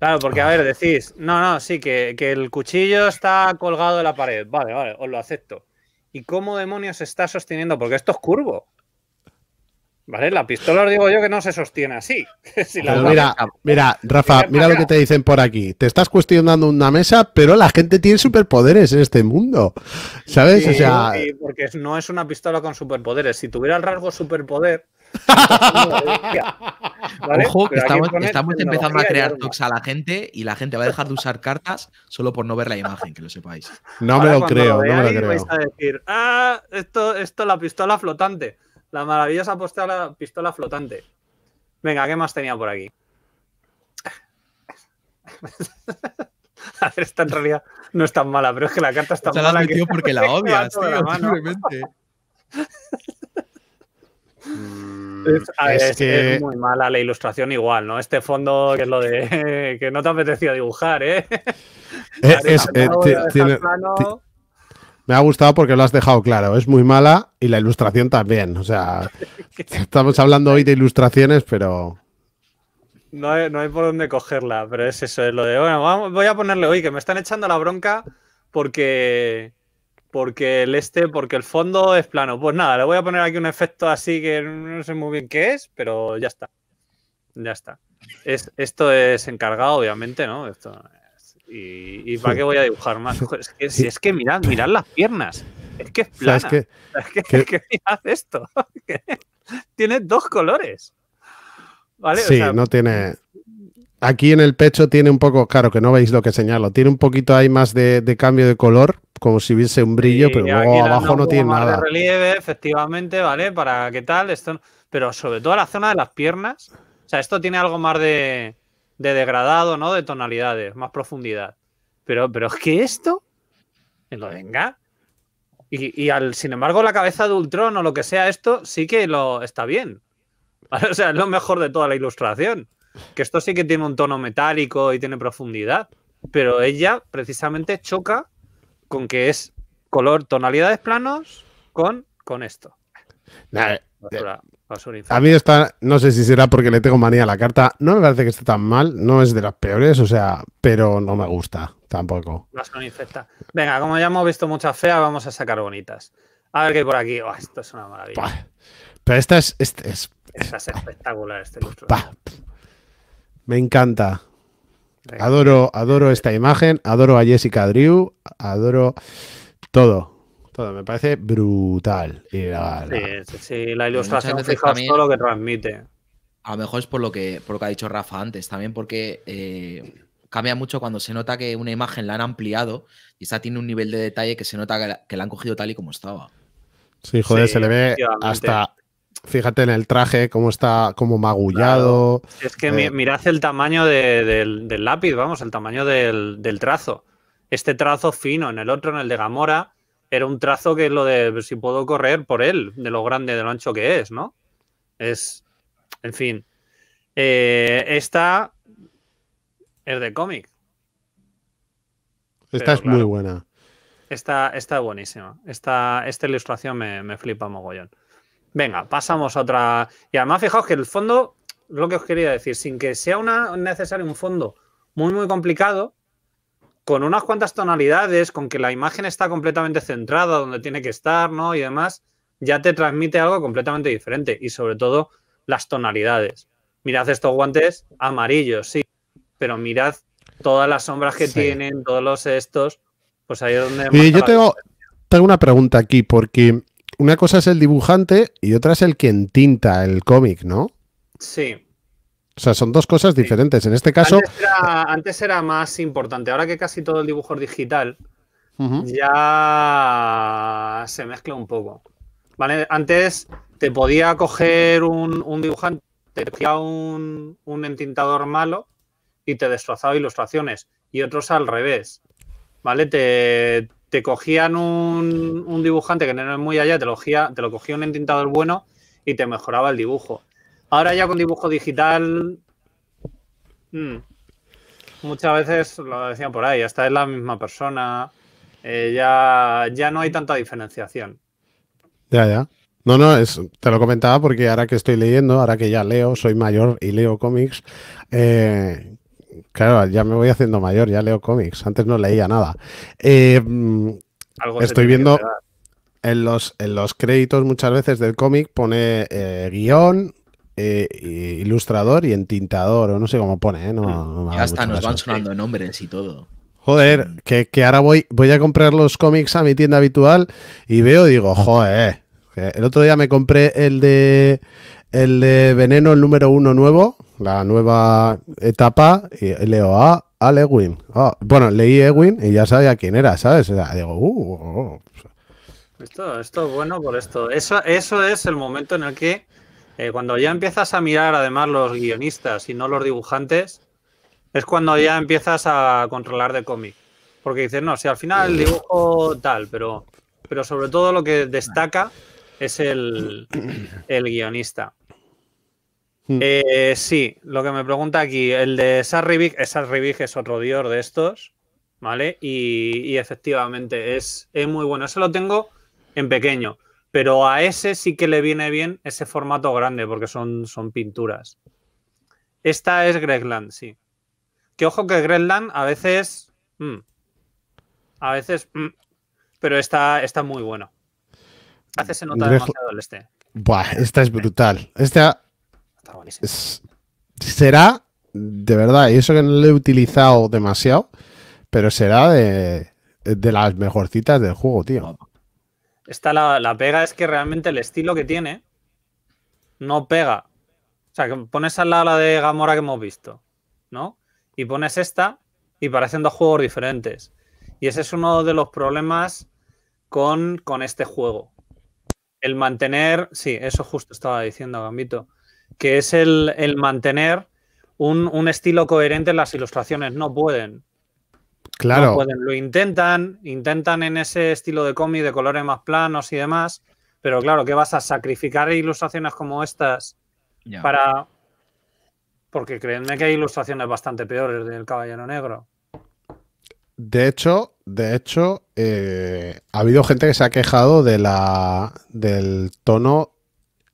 [SPEAKER 3] Claro, porque a ah. ver, decís, no, no, sí, que, que el cuchillo está colgado de la pared. Vale, vale, os lo acepto. ¿Y cómo demonios se está sosteniendo? Porque esto es curvo. ¿Vale? La pistola os digo yo que no se sostiene así. mira, mira, Rafa, mira lo
[SPEAKER 1] que te dicen por aquí. Te estás cuestionando una mesa, pero la gente tiene superpoderes en este mundo. ¿Sabes? o sea...
[SPEAKER 3] porque no es una pistola con superpoderes. Si tuviera el rasgo superpoder, Ojo, estamos, empezando a crear tox
[SPEAKER 2] a la gente y la gente va a dejar de usar cartas solo por no ver la imagen, que lo sepáis. No me lo creo, no
[SPEAKER 3] ah, esto, esto, la pistola flotante. La maravillosa pistola, pistola flotante. Venga, ¿qué más tenía por aquí? esta en realidad no es tan mala, pero es que la carta está mala. Se la porque la odias tío, Mm, es, muy mala la ilustración igual, ¿no? Este fondo que es lo de que no te apetecido dibujar, ¿eh?
[SPEAKER 1] Me ha gustado porque lo has dejado claro. Es muy mala y la ilustración también. O sea, estamos hablando hoy de ilustraciones, pero...
[SPEAKER 3] No hay, por dónde cogerla, pero es eso, es lo de, bueno, voy a ponerle hoy que me están echando la bronca porque porque el este, porque el fondo es plano. Pues nada, le voy a poner aquí un efecto así que no sé muy bien qué es, pero ya está. Ya está. Es, esto es encargado, obviamente, ¿no? Esto y, para qué voy a dibujar más? Es que, si es que mirad, mirad las piernas. Es que es plano es que, mirad esto. tiene dos colores. ¿Vale? Sí, no
[SPEAKER 1] tiene aquí en el pecho tiene un poco, claro que no veis lo que señalo, tiene un poquito ahí más de cambio de color, como si viese un brillo, pero luego abajo no tiene nada. De
[SPEAKER 3] relieve, efectivamente, ¿vale? Para qué tal, esto, pero sobre todo la zona de las piernas, o sea, esto tiene algo más de, degradado, ¿no? De tonalidades, más profundidad. Pero, pero es que esto, lo venga. Y, al, sin embargo, la cabeza de Ultron o lo que sea, esto sí que lo está bien. O sea, es lo mejor de toda la ilustración. Que esto sí que tiene un tono metálico y tiene profundidad. Pero ella precisamente choca con que es color, tonalidades planos con, con esto. Eh, a
[SPEAKER 1] mí está, no sé si será porque le tengo manía a la carta, no me parece que esté tan mal, no es de las peores, o sea, pero no me gusta tampoco.
[SPEAKER 3] Venga, como ya hemos visto muchas feas, vamos a sacar bonitas. A ver qué por aquí. esto es una maravilla.
[SPEAKER 1] Pero esta es, este es...
[SPEAKER 3] Esta es espectacular, este
[SPEAKER 1] Me encanta. Adoro, adoro esta imagen, adoro a Jessica Drew, adoro todo. Todo, me parece brutal.
[SPEAKER 3] Sí, la ilustración, fija todo lo que transmite.
[SPEAKER 2] A lo mejor es por lo que, por ha dicho Rafa antes, también porque eh, cambia mucho cuando se nota que una imagen la han ampliado y esta tiene un nivel de detalle que se nota que la, han cogido tal
[SPEAKER 3] y como estaba.
[SPEAKER 1] Sí, joder, se le ve hasta fíjate en el traje, cómo está como magullado.
[SPEAKER 3] Es que eh, mirad el tamaño del, lápiz, vamos, el tamaño del, trazo. Este trazo fino, en el otro, en el de Gamora, era un trazo que es lo de si puedo correr por él, de lo grande, de lo ancho que es, ¿no? Es, en fin. Eh, esta es de cómic.
[SPEAKER 1] Esta es muy buena.
[SPEAKER 3] Esta, está buenísima. Esta, esta ilustración me, me flipa mogollón. Venga, pasamos a otra. Y además, fijaos que el fondo, lo que os quería decir, sin que sea una, necesario un fondo muy, muy complicado, con unas cuantas tonalidades, con que la imagen está completamente centrada donde tiene que estar, ¿no? Y demás, ya te transmite algo completamente diferente. Y sobre todo, las tonalidades. Mirad estos guantes amarillos, sí, pero mirad todas las sombras que tienen, todos los estos, pues ahí es donde... Y yo tengo,
[SPEAKER 1] tengo una pregunta aquí, porque una cosa es el dibujante y otra es el que entinta el cómic, ¿no? Sí. O sea, son dos cosas diferentes. En este caso.
[SPEAKER 3] Antes era, más importante. Ahora que casi todo el dibujo es digital, ya se mezcla un poco. ¿Vale? Antes te podía coger un, dibujante, te cogía un, un, entintador malo y te destrozaba ilustraciones. Y otros al revés. ¿Vale? Te, te cogían un, dibujante que no era muy allá, te lo, cogía, un entintador bueno y te mejoraba el dibujo. Ahora ya con dibujo digital. Mm, muchas veces lo decían por ahí, esta es la misma persona. Eh, ya, ya no hay tanta diferenciación.
[SPEAKER 1] Ya, ya. No, no, es, te lo comentaba porque ahora que estoy leyendo, ahora que ya leo, soy mayor y leo cómics, eh, Claro, ya me voy haciendo mayor, ya leo cómics. Antes no leía nada. Em, estoy viendo en los, los créditos muchas veces del cómic pone eh, guión, eh, ilustrador y entintador, o no sé cómo pone. ¿eh? Mm. ya
[SPEAKER 2] hasta nos van sonando nombres y todo.
[SPEAKER 1] Joder, que, ahora voy, voy a comprar los cómics a mi tienda habitual y veo, digo, joder. El otro día me compré el de el de Veneno, el número uno nuevo, la nueva etapa y leo a ah, Al Ewing. Ah, bueno, leí Ewing y ya sabía quién era, ¿sabes? digo, uh, oh, oh,
[SPEAKER 3] oh". Esto, es bueno por esto. Eso, eso es el momento en el que, eh, cuando ya empiezas a mirar además los guionistas y no los dibujantes, es cuando ya empiezas a controlar de cómic. Porque dices, no, si al final el dibujo tal, pero, pero sobre todo lo que destaca es el, el guionista. Mm. Eh, sí, lo que me pregunta aquí, el de Sarribig, Sarribig es otro dior de estos, ¿vale? Y, efectivamente es, muy bueno. Ese lo tengo en pequeño, pero a ese sí que le viene bien ese formato grande porque son, pinturas. Esta es Gregland, sí. Que ojo que Gregland a veces... Mm, a veces... Mm, pero está, está muy bueno. Hace se nota demasiado el este.
[SPEAKER 1] Buah, esta es brutal. Esta será, de verdad, y eso que no lo he utilizado demasiado, pero será de, de las mejorcitas del juego, tío.
[SPEAKER 3] Esta la, pega es que realmente el estilo que tiene no pega. O sea, que pones al lado la de Gamora que hemos visto, ¿no? Y pones esta y parecen dos juegos diferentes. Y ese es uno de los problemas con, con este juego. El mantener, sí, eso justo estaba diciendo Gambito, que es el, mantener un, estilo coherente en las ilustraciones. No pueden. Claro. Lo intentan, intentan en ese estilo de cómic de colores más planos y demás, pero claro, ¿qué vas a sacrificar ilustraciones como estas para... Porque créanme que hay ilustraciones bastante peores del Caballero Negro.
[SPEAKER 1] De hecho, de hecho, eh, ha habido gente que se ha quejado de la, del tono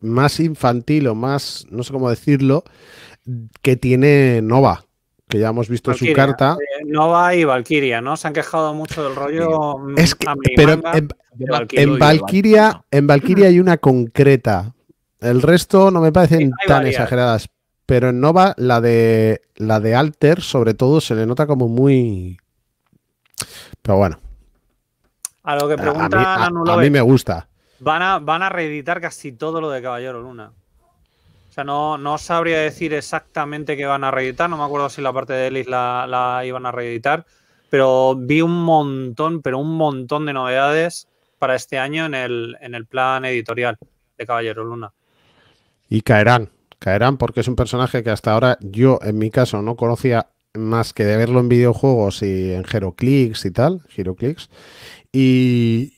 [SPEAKER 1] más infantil o más, no sé cómo decirlo, que tiene Nova, que ya hemos visto su carta.
[SPEAKER 3] Eh, Nova y Valkyria, ¿no? Se han quejado mucho del rollo. Eh, mm, es que, pero en, Valkyria,
[SPEAKER 1] en hay una concreta. El resto no me parecen tan exageradas. Pero en Nova, la de la de Alter, sobre todo, se le nota como muy. Pero bueno.
[SPEAKER 3] A lo que pregunta a mí me gusta. Van a, reeditar casi todo lo de Caballero Luna. O sea, no, no sabría decir exactamente qué van a reeditar. No me acuerdo si la parte de Elis la, la iban a reeditar. Pero vi un montón, pero un montón de novedades para este año en el, plan editorial de Caballero Luna.
[SPEAKER 1] Y caerán, caerán porque es un personaje que hasta ahora yo en mi caso no conocía más que de verlo en videojuegos y en Heroclix y tal, Heroclix. Y,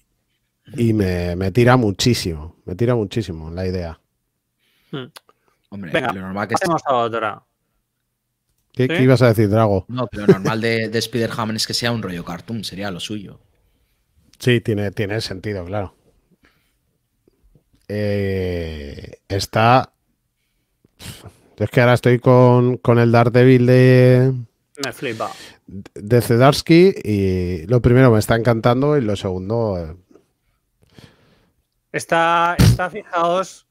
[SPEAKER 1] y me, tira muchísimo, me tira muchísimo la idea.
[SPEAKER 4] Hmm. Hombre,
[SPEAKER 2] lo normal que
[SPEAKER 1] ¿Qué, ibas a decir, Drago? No, lo normal
[SPEAKER 2] de, de Spider-Man es que sea un rollo cartoon, sería lo suyo.
[SPEAKER 1] Sí, tiene, tiene sentido, claro. Eh, está. es que ahora estoy con, el Daredevil de.
[SPEAKER 3] Me flipa. De
[SPEAKER 1] Zedarsky y lo primero me está encantando y lo segundo eh,
[SPEAKER 3] Está, está fijados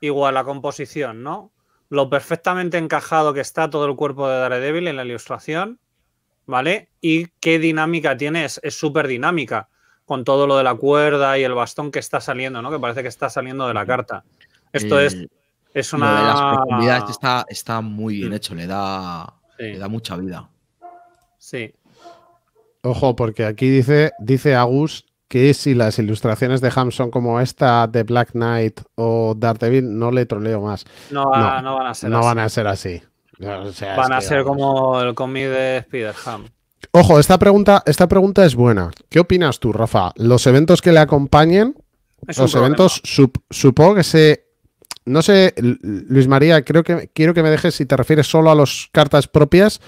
[SPEAKER 3] igual la composición, ¿no? Lo perfectamente encajado que está todo el cuerpo de Daredevil en la ilustración, ¿vale? Y qué dinámica tiene, es súper dinámica, con todo lo de la cuerda y el bastón que está saliendo, ¿no? Que parece que está saliendo de la carta. Esto es, eh, es una... de
[SPEAKER 2] las está, está muy bien mm. hecho, le da, da mucha vida.
[SPEAKER 3] Sí.
[SPEAKER 1] Ojo, porque aquí dice, dice Agus que si las ilustraciones de Ham son como esta de Black Knight o Daredevil no le troleo más. No, no, van a ser no Van a ser, así.
[SPEAKER 3] van a ser como el cómic de Spider-Ham.
[SPEAKER 1] Ojo, esta pregunta, esta pregunta es buena. ¿Qué opinas tú, Rafa? ¿Los eventos que le acompañen? los eventos, supongo que se. No sé, Luis María, creo que quiero que me dejes si te refieres solo a las cartas propias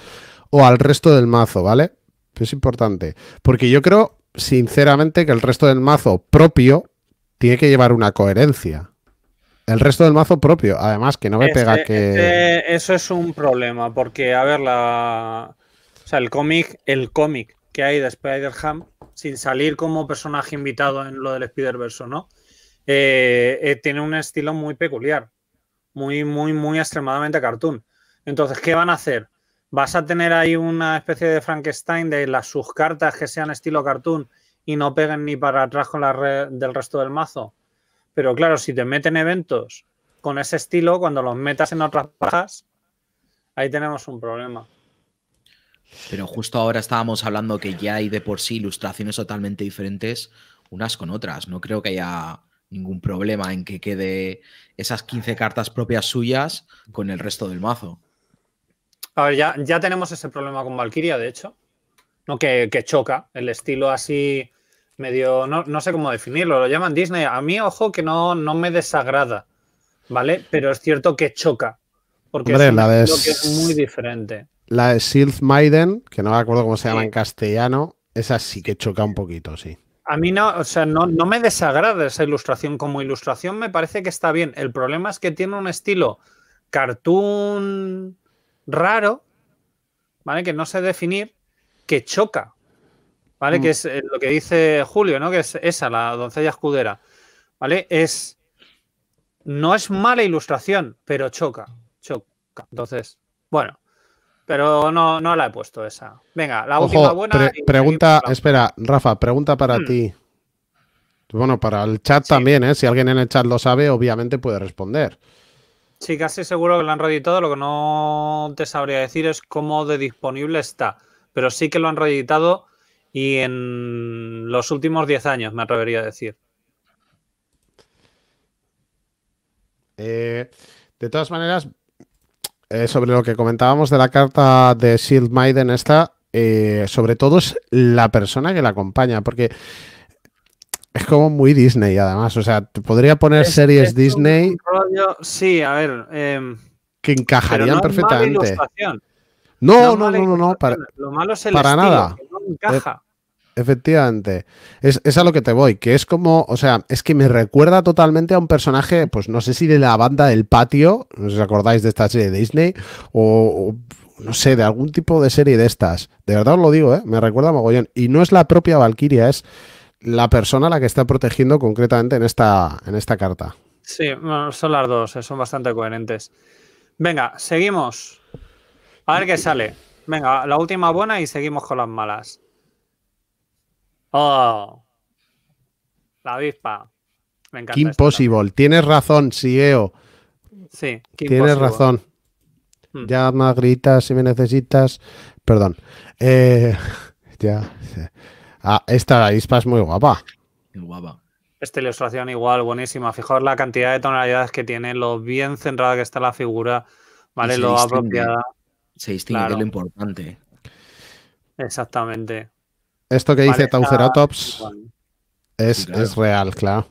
[SPEAKER 1] o al resto del mazo, ¿vale? Es importante. Porque yo creo sinceramente, que el resto del mazo propio tiene que llevar una coherencia. El resto del mazo propio, además, que no me pega que.
[SPEAKER 3] eso es un problema, porque, a ver, la. O sea, el cómic, el cómic que hay de Spider-Ham, sin salir como personaje invitado en lo del Spider-Verse, ¿no? Eh, eh, tiene un estilo muy peculiar, muy, muy, muy extremadamente cartoon. Entonces, ¿qué van a hacer? vas a tener ahí una especie de Frankenstein de las sus cartas que sean estilo cartoon y no peguen ni para atrás con la red del resto del mazo. Pero claro, si te meten eventos con ese estilo, cuando los metas en otras bajas, ahí tenemos un problema.
[SPEAKER 2] Pero justo ahora estábamos hablando que ya hay de por sí ilustraciones totalmente diferentes unas con otras. No creo que haya ningún problema en que quede esas 15 cartas propias suyas con el resto del mazo.
[SPEAKER 3] A ver, ya, tenemos ese problema con Valkyria, de hecho, ¿no? Que, choca el estilo así medio, no, sé cómo definirlo, lo llaman Disney. A mí, ojo, que no, no me desagrada, ¿vale? Pero es cierto que choca, porque es, muy diferente.
[SPEAKER 1] La de Sylph Maiden, que no me acuerdo cómo se llama en castellano, esa sí que choca un poquito, sí.
[SPEAKER 3] A mí no, o sea, no, no me desagrada esa ilustración. Como ilustración me parece que está bien. El problema es que tiene un estilo cartoon raro, ¿vale? Que no sé definir, que choca, ¿vale? Que mm. es eh, lo que dice Julio, ¿no? Que es esa, la doncella escudera, ¿vale? Es. No es mala ilustración, pero choca, choca. Entonces, bueno. Pero no, no la he puesto esa. Venga, la última buena. pregunta,
[SPEAKER 1] espera, Rafa, pregunta para hmm. ti. Bueno, para el chat también, ¿eh? Si alguien en el chat lo sabe, obviamente puede responder.
[SPEAKER 3] Sí, casi seguro que lo han reeditado. Lo que no te sabría decir es cómo de disponible está. Pero sí que lo han reeditado y en los últimos 10 años, me atrevería a decir. Eh, de todas maneras,
[SPEAKER 1] eh, sobre lo que comentábamos de la carta de Shield Maiden, esta, eh, sobre todo es la persona que la acompaña, porque es como muy Disney, además. O sea, podría poner series Disney.
[SPEAKER 3] Sí, a ver. Em,
[SPEAKER 1] que encajarían perfectamente. No, no, no, no, Para, lo malo es el para nada. no encaja. E, efectivamente. Es, es, a lo que te voy, que es como, o sea, es que me recuerda totalmente a un personaje, pues no sé si de la banda del patio, no sé si os acordáis de esta serie de Disney, o, no sé, de algún tipo de serie de estas. De verdad os lo digo, ¿eh? me recuerda a Mogollón. Y no es la propia Valkyria, es la persona la que está protegiendo concretamente en esta, en esta carta.
[SPEAKER 3] Sí, son las dos, eh, son bastante coherentes. Venga, seguimos. A ver qué sale. Venga, la última buena y seguimos con las malas. Oh. La avispa. Me
[SPEAKER 1] encanta. Tienes razón, Sigeo. Sí, Tienes razón. Ya, hmm. Llama, si me necesitas. Perdón. Eh, ya. Ah, esta ispa es muy guapa. Muy
[SPEAKER 3] guapa. Esta ilustración igual, buenísima. Fijaos la cantidad de tonalidades que tiene, lo bien centrada que está la figura, ¿vale? Lo apropiada.
[SPEAKER 2] Se distingue, lo importante.
[SPEAKER 3] Exactamente. Esto que dice Tauceratops ah,
[SPEAKER 1] es, es, real, claro.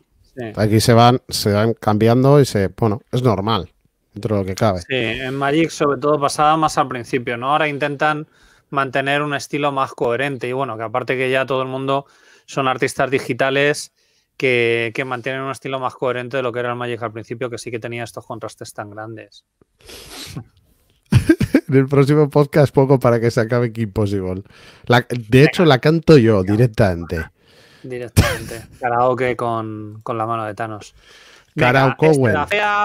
[SPEAKER 1] Aquí se van, se van cambiando y se. Bueno, es normal dentro de lo que cabe. Sí,
[SPEAKER 3] en Magic sobre todo pasaba más al principio, ¿no? Ahora intentan mantener un estilo más coherente. Y bueno, que aparte que ya todo el mundo son artistas digitales que, mantienen un estilo más coherente de lo que era el Magic al principio, que sí que tenía estos contrastes tan grandes.
[SPEAKER 1] en el próximo podcast poco para que se acabe Kim de hecho, la canto yo directamente.
[SPEAKER 3] Directamente. Karaoke con, la mano de Thanos. Karaoke.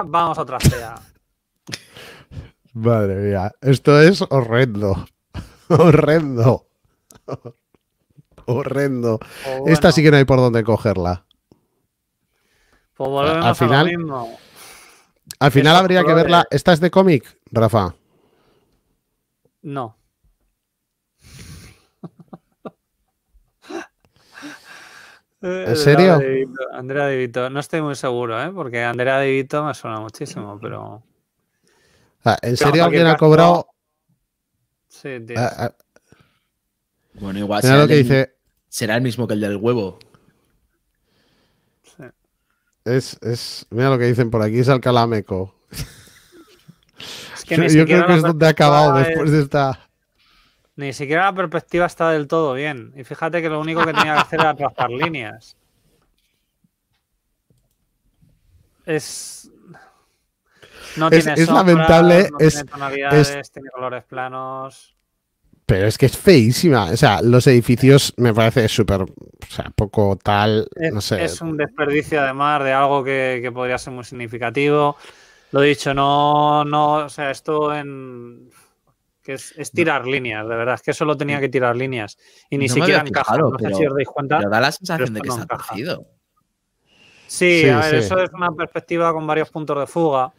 [SPEAKER 3] vamos a otra fea.
[SPEAKER 1] Madre mía, esto es horrendo. Horrendo. Horrendo. Pues Esta sí que no hay por dónde cogerla.
[SPEAKER 3] Pues al final,
[SPEAKER 1] Al final habría que verla. ¿Esta es de cómic, Rafa?
[SPEAKER 3] No. ¿En serio? Andrea De Vito. No estoy muy seguro, ¿eh? Porque Andrea De Vito me suena muchísimo, pero...
[SPEAKER 1] ¿En serio alguien ha cobrado Ah, ah.
[SPEAKER 2] Bueno, igual será, el, mismo que el del huevo.
[SPEAKER 1] Es, es, mira lo que dicen por aquí, es el calameco.
[SPEAKER 3] yo, creo que es donde ha acabado después de esta. Ni siquiera la perspectiva está del todo bien. Y fíjate que lo único que tenía que hacer era trazar líneas. Es, es, lamentable. es, tiene tiene colores planos.
[SPEAKER 1] Pero es que es feísima. O sea, los edificios me parece súper. O sea, poco tal. no sé. Es
[SPEAKER 3] un desperdicio, además, de algo que, podría ser muy significativo. Lo dicho, no. no o sea, esto en que es, tirar líneas, de verdad, es que solo tenía mm. que tirar líneas y ni siquiera encaja. no sé si os dais cuenta. Pero da la sensación de que está Sí, a ver, eso es una perspectiva con varios puntos de fuga.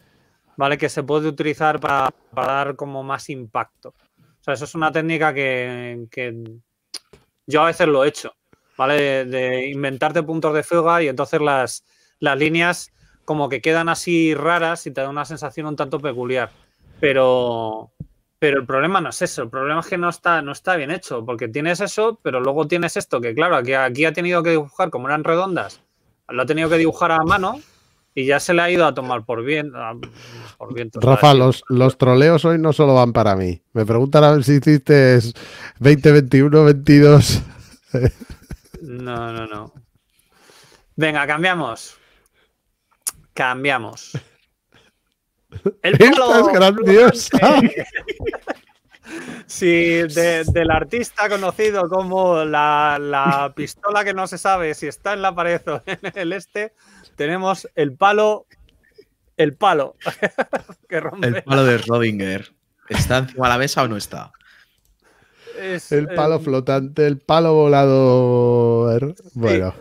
[SPEAKER 3] ¿vale? Que se puede utilizar para, dar como más impacto. O sea, eso es una técnica que, yo a veces lo he hecho, ¿vale? De, inventarte puntos de fuga y entonces las, las líneas como que quedan así raras y te da una sensación un tanto peculiar. Pero, pero el problema no es eso, el problema es que no está, no está bien hecho, porque tienes eso, pero luego tienes esto, que claro, aquí, aquí ha tenido que dibujar como eran redondas, lo ha tenido que dibujar a mano y ya se le ha ido a tomar por bien. Rafa, los,
[SPEAKER 1] los troleos hoy no solo van para mí. Me preguntan a ver si hiciste 20, 21, 22.
[SPEAKER 3] No, no, no. Venga, cambiamos. Cambiamos. El es grandiosa. del artista conocido como la, la pistola que no se sabe si está en la pared o en el este, tenemos el palo. El palo. El palo
[SPEAKER 4] de
[SPEAKER 2] Rodinger. ¿Está encima de la mesa o no está?
[SPEAKER 1] el palo em, flotante, el palo volador. Bueno,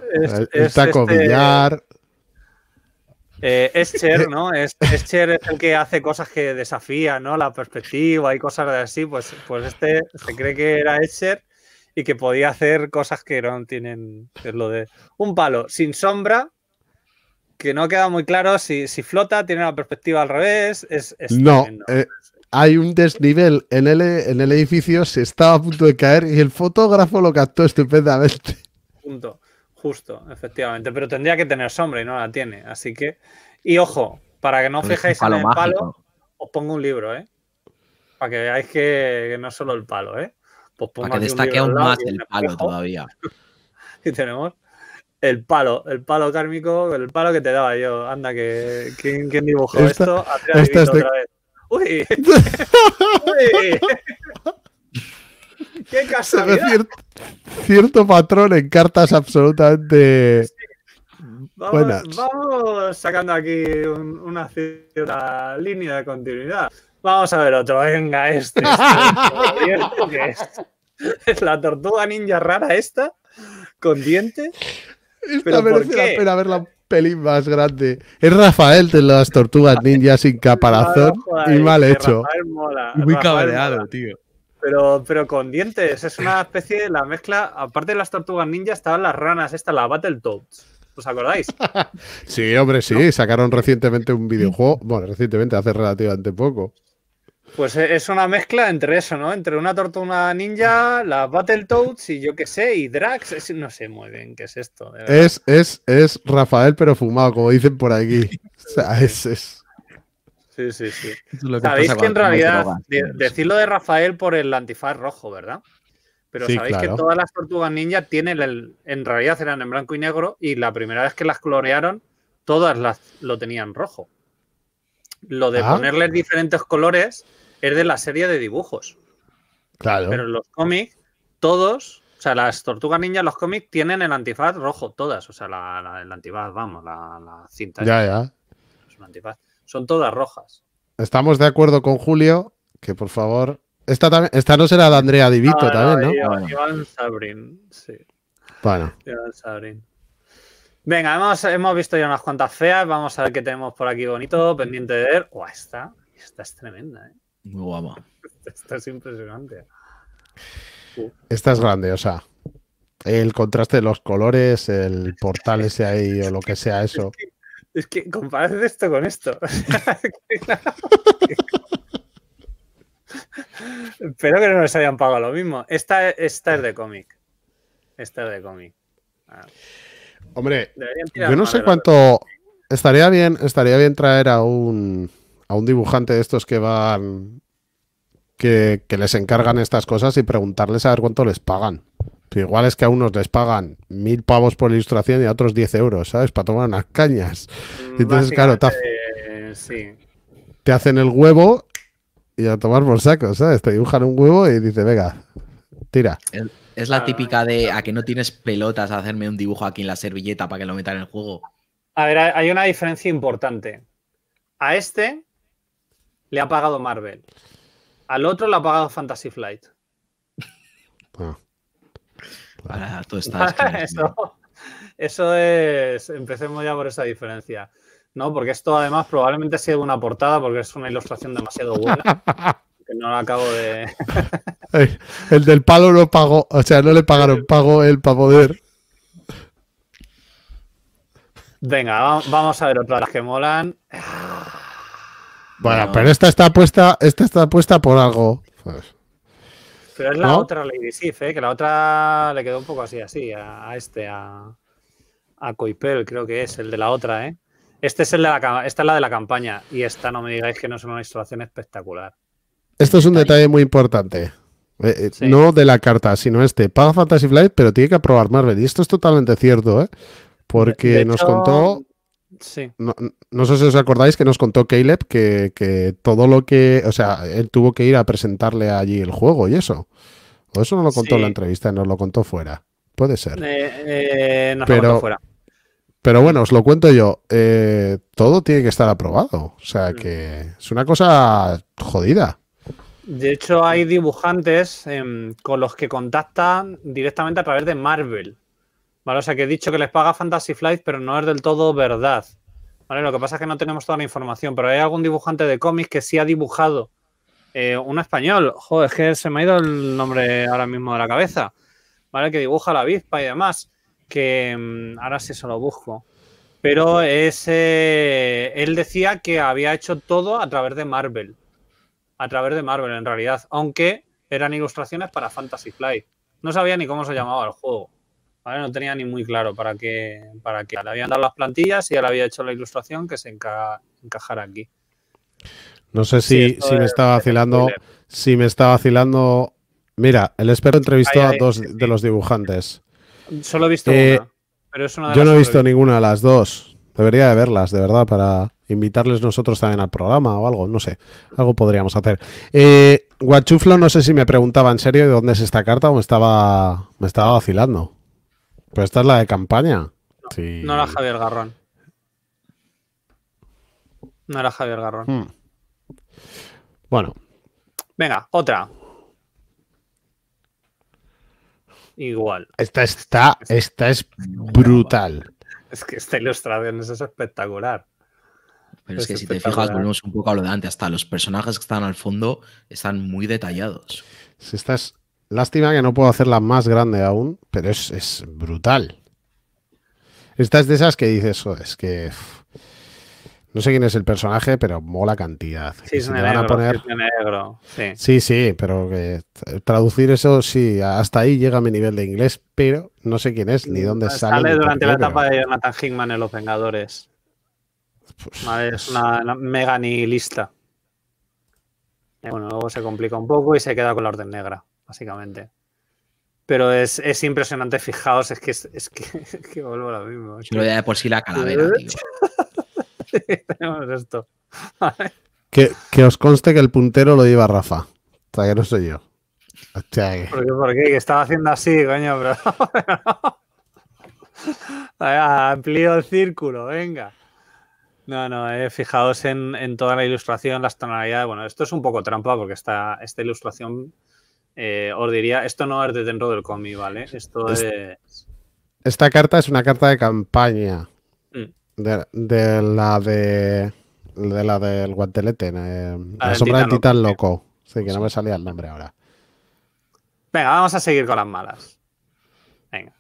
[SPEAKER 1] el taco este, billar.
[SPEAKER 3] Eh, ¿no? Es, es, el que hace cosas que desafían, ¿no? La perspectiva y cosas así. Pues, pues este se cree que era Escher y que podía hacer cosas que no tienen. Es lo de un palo sin sombra que no queda muy claro si, flota, tiene la perspectiva al revés. Es, no,
[SPEAKER 1] eh, hay un desnivel en el, en el edificio, se estaba a punto de caer y el fotógrafo lo captó estupendamente.
[SPEAKER 3] Punto, justo, efectivamente. Pero tendría que tener sombra y no la tiene. Así que, y ojo, para que no os fijéis en el palo, os pongo un libro, ¿eh? Para que veáis que, no es solo el palo, ¿eh? Pues para que destaque aún más el palo todavía. y tenemos el palo, el palo kármico, el palo que te daba yo. Anda, que ¿quién, dibujó esto? Esta es de... ¡Uy! ¡Uy! ¡Qué casualidad!
[SPEAKER 1] Cierto, patrón en cartas absolutamente vamos,
[SPEAKER 3] Vamos sacando aquí una cierta línea de continuidad. Vamos a ver otro. Venga, este. este es? ¿Es la tortuga ninja rara esta? ¿Con dientes? Esta merece la pena ver la pelín más grande.
[SPEAKER 1] Es Rafael de las tortugas Ninjas sin caparazón y mal hecho.
[SPEAKER 3] Muy cabreado, tío. Pero, pero con dientes, es una especie de la mezcla. Aparte de las tortugas Ninjas, estaban las ranas, esta, la Battletoads. ¿Os acordáis?
[SPEAKER 1] sí, hombre, sí. Sacaron recientemente un videojuego. Bueno, recientemente, hace relativamente poco.
[SPEAKER 3] Pues e, es una mezcla entre eso, ¿no? Entre una tortuga ninja, la Battletoads y yo qué sé, y Drax. no sé muy bien qué es esto. Es,
[SPEAKER 1] es, es Rafael, pero fumado, como dicen por aquí. O sea, es...
[SPEAKER 3] Sí, sí, sí. sabéis que en realidad, decir decirlo de Rafael por el antifaz rojo, ¿verdad? Pero sabéis que todas las tortugas ninja tienen el. En realidad eran en blanco y negro, y la primera vez que las colorearon, todas las lo tenían rojo. Lo de ah. ponerles diferentes colores es de la serie de dibujos. Claro. Pero los cómics, todos, o sea, las tortugas ninja, los cómics tienen el antifaz rojo, todas. O sea, el antifaz, vamos, la, cinta. Ya,
[SPEAKER 1] ya.
[SPEAKER 3] antifaz. Son todas rojas.
[SPEAKER 1] Estamos de acuerdo con Julio, que por favor. Esta, esta no será de Andrea Divito también, ¿no? Iván,
[SPEAKER 3] Iván Sabrin, sí. Bueno. Iván Sabrin. Venga, hemos, hemos, visto ya unas cuantas feas. Vamos a ver qué tenemos por aquí bonito, pendiente de ver. Uah, esta, esta es tremenda, ¿eh? Muy guapa. Esta es impresionante.
[SPEAKER 1] Esta es sea, El contraste de los colores, el portal ese ahí o lo que sea eso.
[SPEAKER 3] Es que, es esto con esto. Espero que no les hayan pagado lo mismo. Esta, es de cómic. Esta es de cómic. Ah. Hombre, yo no sé cuánto.
[SPEAKER 1] Estaría bien, estaría bien traer a un a un dibujante de estos que van, que, les encargan estas cosas y preguntarles a ver cuánto les pagan. igual es que a unos les pagan mil pavos por ilustración y a otros diez euros, ¿sabes? Para tomar unas cañas. Mm, Entonces, claro, te, hacen el huevo y a tomar por saco, ¿sabes? Te dibujan un huevo y dice, venga, tira. Es
[SPEAKER 2] la ah, típica de a que no tienes pelotas a hacerme un dibujo aquí en la servilleta para que lo metan en el juego.
[SPEAKER 3] A ver, hay una diferencia importante. A este le ha pagado Marvel. Al otro le ha pagado Fantasy Flight.
[SPEAKER 4] Ah.
[SPEAKER 2] está.
[SPEAKER 3] eso, es. Empecemos ya por esa diferencia. ¿no? Porque esto además probablemente sea una portada porque es una ilustración demasiado buena. que no la acabo de.
[SPEAKER 1] el del palo no pagó, o sea, no le pagaron, Pago él para poder.
[SPEAKER 3] Venga, vamos a ver otras que molan. Ah. Bueno, pero
[SPEAKER 1] esta está puesta, esta está puesta por algo. Pues.
[SPEAKER 3] Pero es la otra Lady Sif, eh, que la otra le quedó un poco así, así, a, este, a, a, Coipel, creo que es, el de la otra, ¿eh? Este es el de la, esta es la de la campaña y esta no me digáis que no es una instalación espectacular.
[SPEAKER 1] Esto es un detalle muy importante. Eh, eh, no de la carta, sino este. Paga Fantasy Flight, pero tiene que aprobar Marvel. Y esto es totalmente cierto, ¿eh? Porque nos contó no, sé si os acordáis que nos contó Caleb que, todo lo que. O sea, él tuvo que ir a presentarle allí el juego y eso. O eso no lo contó en la entrevista, nos lo contó fuera. Puede ser.
[SPEAKER 3] Eh, eh, pero, lo contó fuera.
[SPEAKER 1] Pero bueno, os lo cuento yo. Eh, todo tiene que estar aprobado. O sea mm. que es una cosa jodida.
[SPEAKER 3] De hecho, hay dibujantes em, con los que contactan directamente a través de Marvel ¿Vale? O sea que he dicho que les paga Fantasy Flight, pero no es del todo verdad. ¿Vale? Lo que pasa es que no tenemos toda la información, pero hay algún dibujante de cómics que sí ha dibujado eh, un español. Joder, es que se me ha ido el nombre ahora mismo de la cabeza. ¿Vale? Que dibuja la avispa y demás. Que mm, ahora sí se lo busco. Pero ese él decía que había hecho todo a través de Marvel. A través de Marvel, en realidad. Aunque eran ilustraciones para Fantasy Flight. No sabía ni cómo se llamaba el juego. No tenía ni muy claro para qué, para Le habían dado las plantillas y ya le había hecho la ilustración que se encajara aquí.
[SPEAKER 1] No sé si, me estaba vacilando, si me estaba vacilando. Mira, el espero entrevistó a dos de los dibujantes. Solo he visto eh, una, Yo no he visto ninguna, de las dos. Debería de verlas, de verdad, para invitarles nosotros también al programa o algo, no sé, algo podríamos hacer. Eh, Guachuflo, no sé si me preguntaba en serio de dónde es esta carta o estaba, me estaba vacilando. Pero esta es la de campaña. No,
[SPEAKER 3] sí. era Javier Garrón. No era Javier Garrón. Hmm. Bueno. Venga, otra. Igual.
[SPEAKER 1] Esta está, esta es brutal.
[SPEAKER 3] Es que esta ilustración es espectacular. Pero es, que si te fijas, volvemos un poco a lo de
[SPEAKER 2] Hasta los personajes que están al
[SPEAKER 1] fondo están muy detallados. Si estás Lástima que no puedo hacerla más grande aún, pero es, brutal. Esta es de esas que dices, joder, es que... no sé quién es el personaje, pero mola cantidad. Sí, a poner... sí. sí, pero traducir eso sí, hasta ahí llega mi nivel de inglés, pero no sé quién es ni mm, dónde sale. Sale durante la etapa
[SPEAKER 3] de Jonathan Hickman en Los Vengadores. Pues es una, una mega nihilista. Bueno, luego se complica un poco y se queda con la Orden Negra básicamente. Pero es, impresionante, fijaos, es que, es, que, vuelvo a lo mismo. de por sí la calavera, ¿Eh? tenemos esto.
[SPEAKER 1] Que, os conste que el puntero lo lleva Rafa. O sea, que no soy yo. ¿Por
[SPEAKER 3] qué? Que estaba haciendo así, coño, bro. Ah, amplío el círculo, venga. No, no, eh, fijaos en, toda la ilustración, las tonalidades. Bueno, esto es un poco trampa porque esta ilustración eh, os diría, esto no es de dentro del cómic, ¿vale? Esto es...
[SPEAKER 1] Esta carta es una carta de campaña. Mm. De, la de... De la del guantelete. la, sombra de titán loco. loco. Sí, que no me salía el nombre ahora.
[SPEAKER 3] Venga, vamos a seguir con las malas. Venga.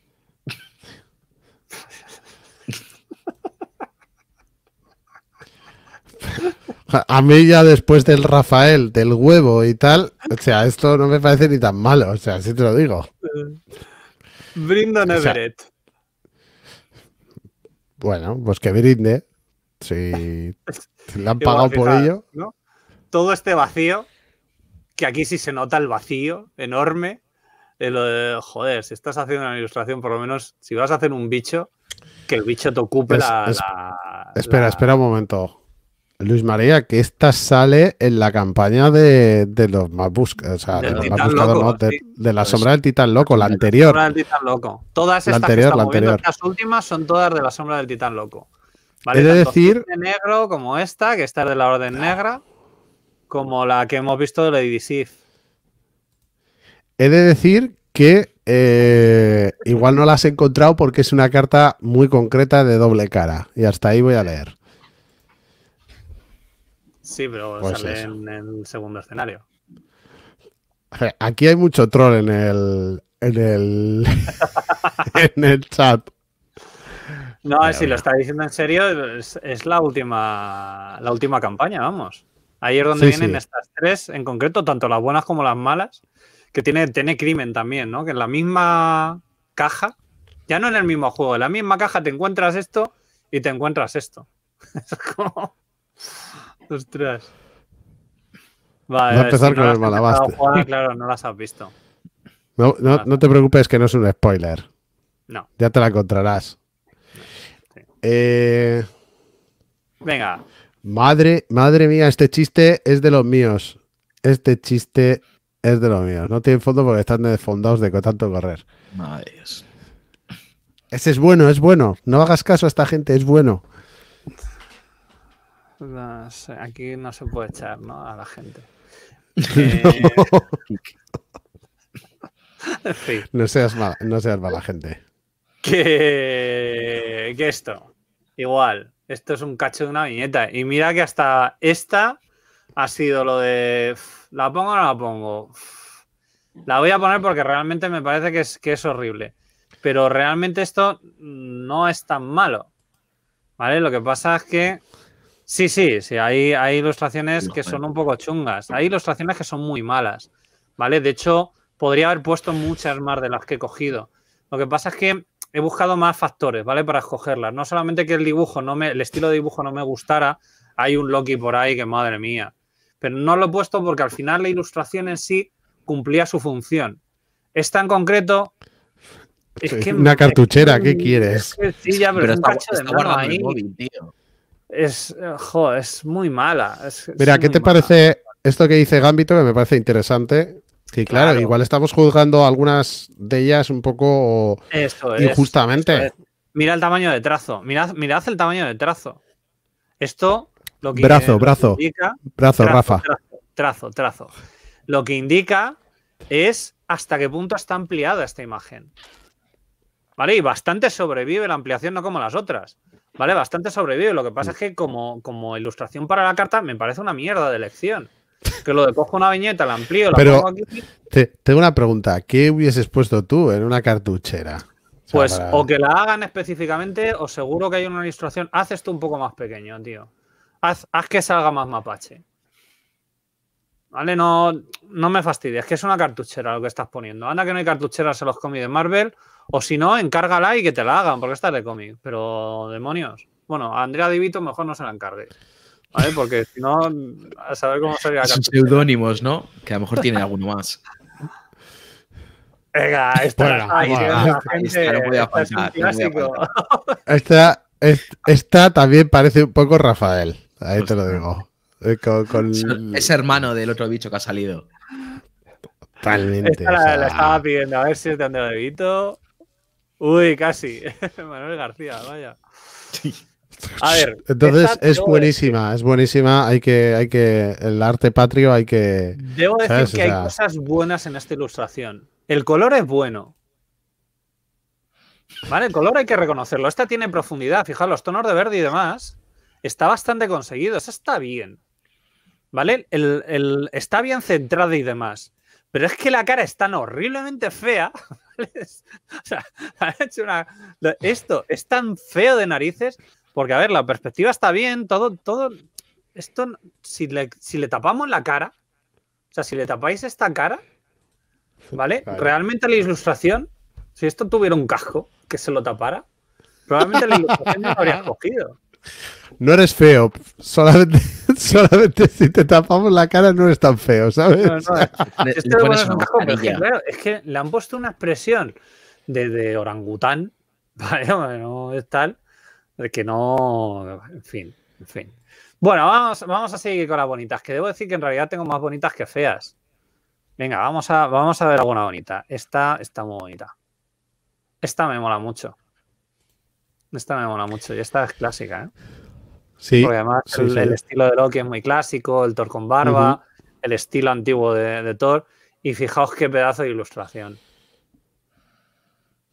[SPEAKER 1] A mí ya después del Rafael, del huevo y tal, o sea, esto no me parece ni tan malo, o sea, así te lo digo. Brindan Bueno, pues que brinde. Si le han pagado por ello.
[SPEAKER 3] Todo este vacío, que aquí sí se nota el vacío enorme. De lo de, joder, si estás haciendo una ilustración, por lo menos, si vas a hacer un bicho, que el bicho te ocupe la,
[SPEAKER 1] Espera, espera un momento. Luis María, que esta sale en la campaña de, los más buscados, o sea, de, la pues sombra del titán loco, la anterior. La
[SPEAKER 3] titán loco. Todas estas las últimas son todas de la sombra del titán loco. ¿Vale? de decir, de negro como esta, que está de la Orden Negra, como la que hemos visto de la Sif.
[SPEAKER 1] He de decir que eh, igual no la has encontrado porque es una carta muy concreta de doble cara. Y hasta ahí voy a leer.
[SPEAKER 3] Sí, pero pues sale en, el segundo escenario.
[SPEAKER 1] Aquí hay mucho troll en el. En el. en el chat.
[SPEAKER 3] No, si lo está diciendo en serio, es, la última. La última campaña, vamos. Ahí es donde vienen estas tres, en concreto, tanto las buenas como las malas. Que tiene, tiene crimen también, ¿no? Que en la misma caja, ya no en el mismo juego, en la misma caja te encuentras esto y te encuentras esto. es como. Ostras. Vale, eh, no claro, no las has visto. No,
[SPEAKER 1] te preocupes que no es un spoiler. No. Ya te la encontrarás.
[SPEAKER 3] Eh, Venga.
[SPEAKER 1] Madre, madre mía, este chiste es de los míos. Este chiste es de los míos. No tiene fondo porque están desfondados de tanto correr. Ese es bueno, es bueno. No hagas caso a esta gente, es bueno
[SPEAKER 3] sé, aquí no se puede echar ¿no? a la gente. Eh,
[SPEAKER 1] no, seas mala, no gente.
[SPEAKER 3] Que, esto, igual, esto es un cacho de una viñeta. Y mira que hasta esta ha sido lo de la pongo o no la pongo. La voy a poner porque realmente me parece que es, que es horrible. Pero realmente esto no es tan malo. ¿Vale? Lo que pasa es que Sí, sí, sí, hay, ilustraciones que son un poco chungas. Hay ilustraciones que son muy malas, ¿vale? De hecho, podría haber puesto muchas más de las que he cogido. Lo que pasa es que he buscado más factores, ¿vale? Para escogerlas. No solamente que el dibujo, no me, el estilo de dibujo no me gustara, hay un Loki por ahí que madre mía. Pero no lo he puesto porque al final la ilustración en sí cumplía su función. Esta en concreto. Es que, una cartuchera, ¿qué quieres? Sí, ya, pero, es un cacho ahí. tío es, es muy mala. Mira, ¿qué te parece
[SPEAKER 1] esto que dice Gambito? Que me parece interesante. Que claro, igual estamos juzgando algunas de ellas un poco injustamente.
[SPEAKER 3] mira el tamaño de trazo. Mirad, mirad el tamaño de trazo. Esto lo que brazo, brazo, brazo, Rafa. trazo, trazo. Lo que indica es hasta qué punto está ampliada esta imagen. ¿Vale? Y bastante sobrevive la ampliación, no como las otras. Vale, bastante sobrevive. Lo que pasa mm. es que como, como ilustración para la carta me parece una mierda de elección. Que lo de cojo una viñeta, la amplío, la Pero pongo aquí.
[SPEAKER 1] Te, tengo una pregunta. ¿Qué hubieses puesto tú en una
[SPEAKER 3] cartuchera? pues o que la hagan específicamente o seguro que hay una ilustración. Haz esto un poco más pequeño, tío. Haz, haz que salga más mapache. ¿Vale? No, no me fastidies, que es una cartuchera lo que estás poniendo. Anda que no hay cartucheras se los cómics de Marvel o si no, encárgala y que te la hagan, porque esta es de cómic. Pero, demonios. Bueno, a Andrea Vito mejor no se la encargue. ¿Vale? Porque si no, a saber cómo sería. Son
[SPEAKER 4] seudónimos,
[SPEAKER 2] ¿no? Que a lo mejor tiene alguno más.
[SPEAKER 3] Venga, esta,
[SPEAKER 1] esta, esta también parece un poco Rafael. Ahí te lo digo. Eh, es
[SPEAKER 2] hermano del otro bicho que ha salido.
[SPEAKER 1] Totalmente.
[SPEAKER 2] Esta la,
[SPEAKER 3] estaba pidiendo a ver si es de Andrea Vito. Uy, casi. Manuel García, vaya. A ver. Entonces es buenísima,
[SPEAKER 1] es buenísima. Hay que, hay que, el arte patrio hay que.
[SPEAKER 3] Debo decir que hay cosas buenas en esta ilustración. El color es bueno. Vale, el color hay que reconocerlo. Esta tiene profundidad. Fijaros, los tonos de verde y demás. Está bastante conseguido. está bien. ¿Vale? El, está bien centrada y demás. Pero es que la cara es tan horriblemente fea. Esto es tan feo de narices, porque, a ver, la perspectiva está bien, todo, todo... Esto, si le, tapamos la cara, o sea, si le tapáis esta cara, ¿vale? Realmente la ilustración, si esto tuviera un casco que se lo tapara, probablemente la ilustración no lo habría cogido
[SPEAKER 1] no eres feo, solamente, si te tapamos la cara no eres tan feo, ¿sabes? No,
[SPEAKER 3] es, que, le han puesto una expresión de, orangután, ¿vale? es tal, de que no, en fin, en fin. Bueno, vamos, vamos a seguir con las bonitas, que debo decir que en realidad tengo más bonitas que feas. Venga, vamos a, vamos a ver alguna bonita. Esta está muy bonita. Esta me mola mucho. Esta me mola mucho y esta es clásica, ¿eh?
[SPEAKER 1] Sí, Porque además el,
[SPEAKER 3] estilo de Loki es muy clásico, el Thor con barba, el estilo antiguo de, Thor. Y fijaos qué pedazo de ilustración.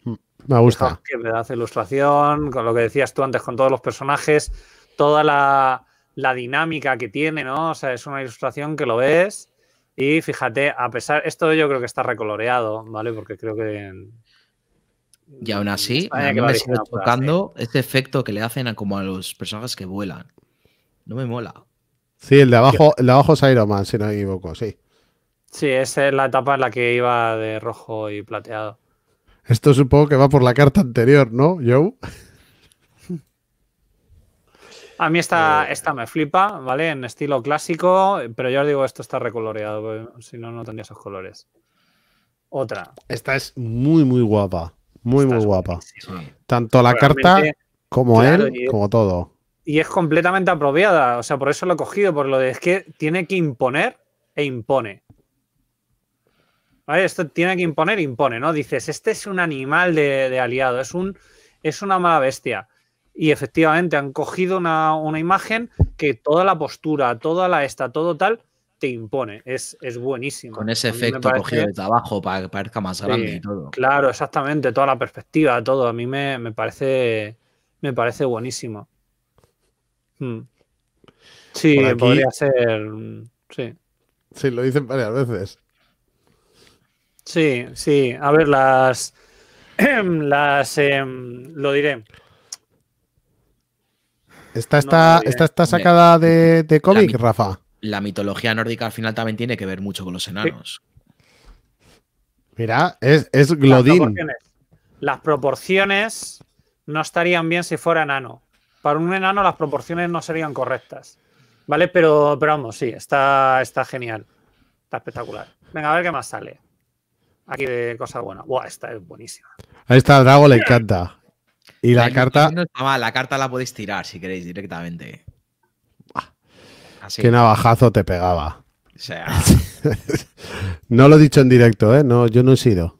[SPEAKER 1] Mm, me gusta.
[SPEAKER 3] qué pedazo de ilustración, con lo que decías tú antes, con todos los personajes, toda la, la dinámica que tiene, ¿no? O sea, es una ilustración que lo ves. Y fíjate, a pesar, esto yo creo que está recoloreado, ¿vale? Porque creo que
[SPEAKER 2] y aún así, a mí me sigue tocando este efecto que le hacen a, como a los personajes
[SPEAKER 1] que vuelan. No me mola. Sí, el de abajo, el de abajo es Iron Man, si no me equivoco,
[SPEAKER 3] sí. Sí, esa es la etapa en la que iba de rojo y plateado.
[SPEAKER 1] Esto supongo que va por la carta anterior, ¿no, Joe?
[SPEAKER 3] A mí esta, eh, esta me flipa, ¿vale? En estilo clásico, pero yo os digo, esto está recoloreado, si no, no tendría esos colores. Otra.
[SPEAKER 1] Esta es muy, muy guapa. Muy, muy guapa. Tanto la carta como él, como todo.
[SPEAKER 3] Y es completamente apropiada. O sea, por eso lo he cogido, por lo de es que tiene que imponer e impone. Esto tiene que imponer, e impone, ¿no? Dices, este es un animal de, aliado, es, un, es una mala bestia. Y efectivamente han cogido una, una, imagen que toda la postura, toda la esta, todo tal, te impone, es, buenísimo. Con ese efecto cogido de
[SPEAKER 2] trabajo para que parezca más grande y todo.
[SPEAKER 3] Claro, exactamente, toda la perspectiva, todo, a mí me, parece me parece buenísimo. Hmm. Sí, podría ser, mm, sí. Sí, lo dicen varias veces. Sí, sí, a ver, las, las, em, lo diré.
[SPEAKER 1] Esta está, esta sacada de, de cómic, Rafa
[SPEAKER 2] la mitología nórdica al final también tiene que ver mucho con los enanos.
[SPEAKER 1] Mira, es, es
[SPEAKER 3] Las proporciones. no estarían bien si fuera enano. Para un enano las proporciones no serían correctas. ¿Vale? Pero, pero vamos, sí, está, está genial. Está espectacular. Venga, a ver qué más sale. Aquí de cosa buena. Buah, esta es buenísima.
[SPEAKER 1] Ahí está, Drago le encanta. Y la, carta.
[SPEAKER 3] la carta la podéis tirar si queréis
[SPEAKER 2] directamente. Qué navajazo
[SPEAKER 1] te pegaba. no lo he dicho en directo, ¿eh? No, yo no he sido.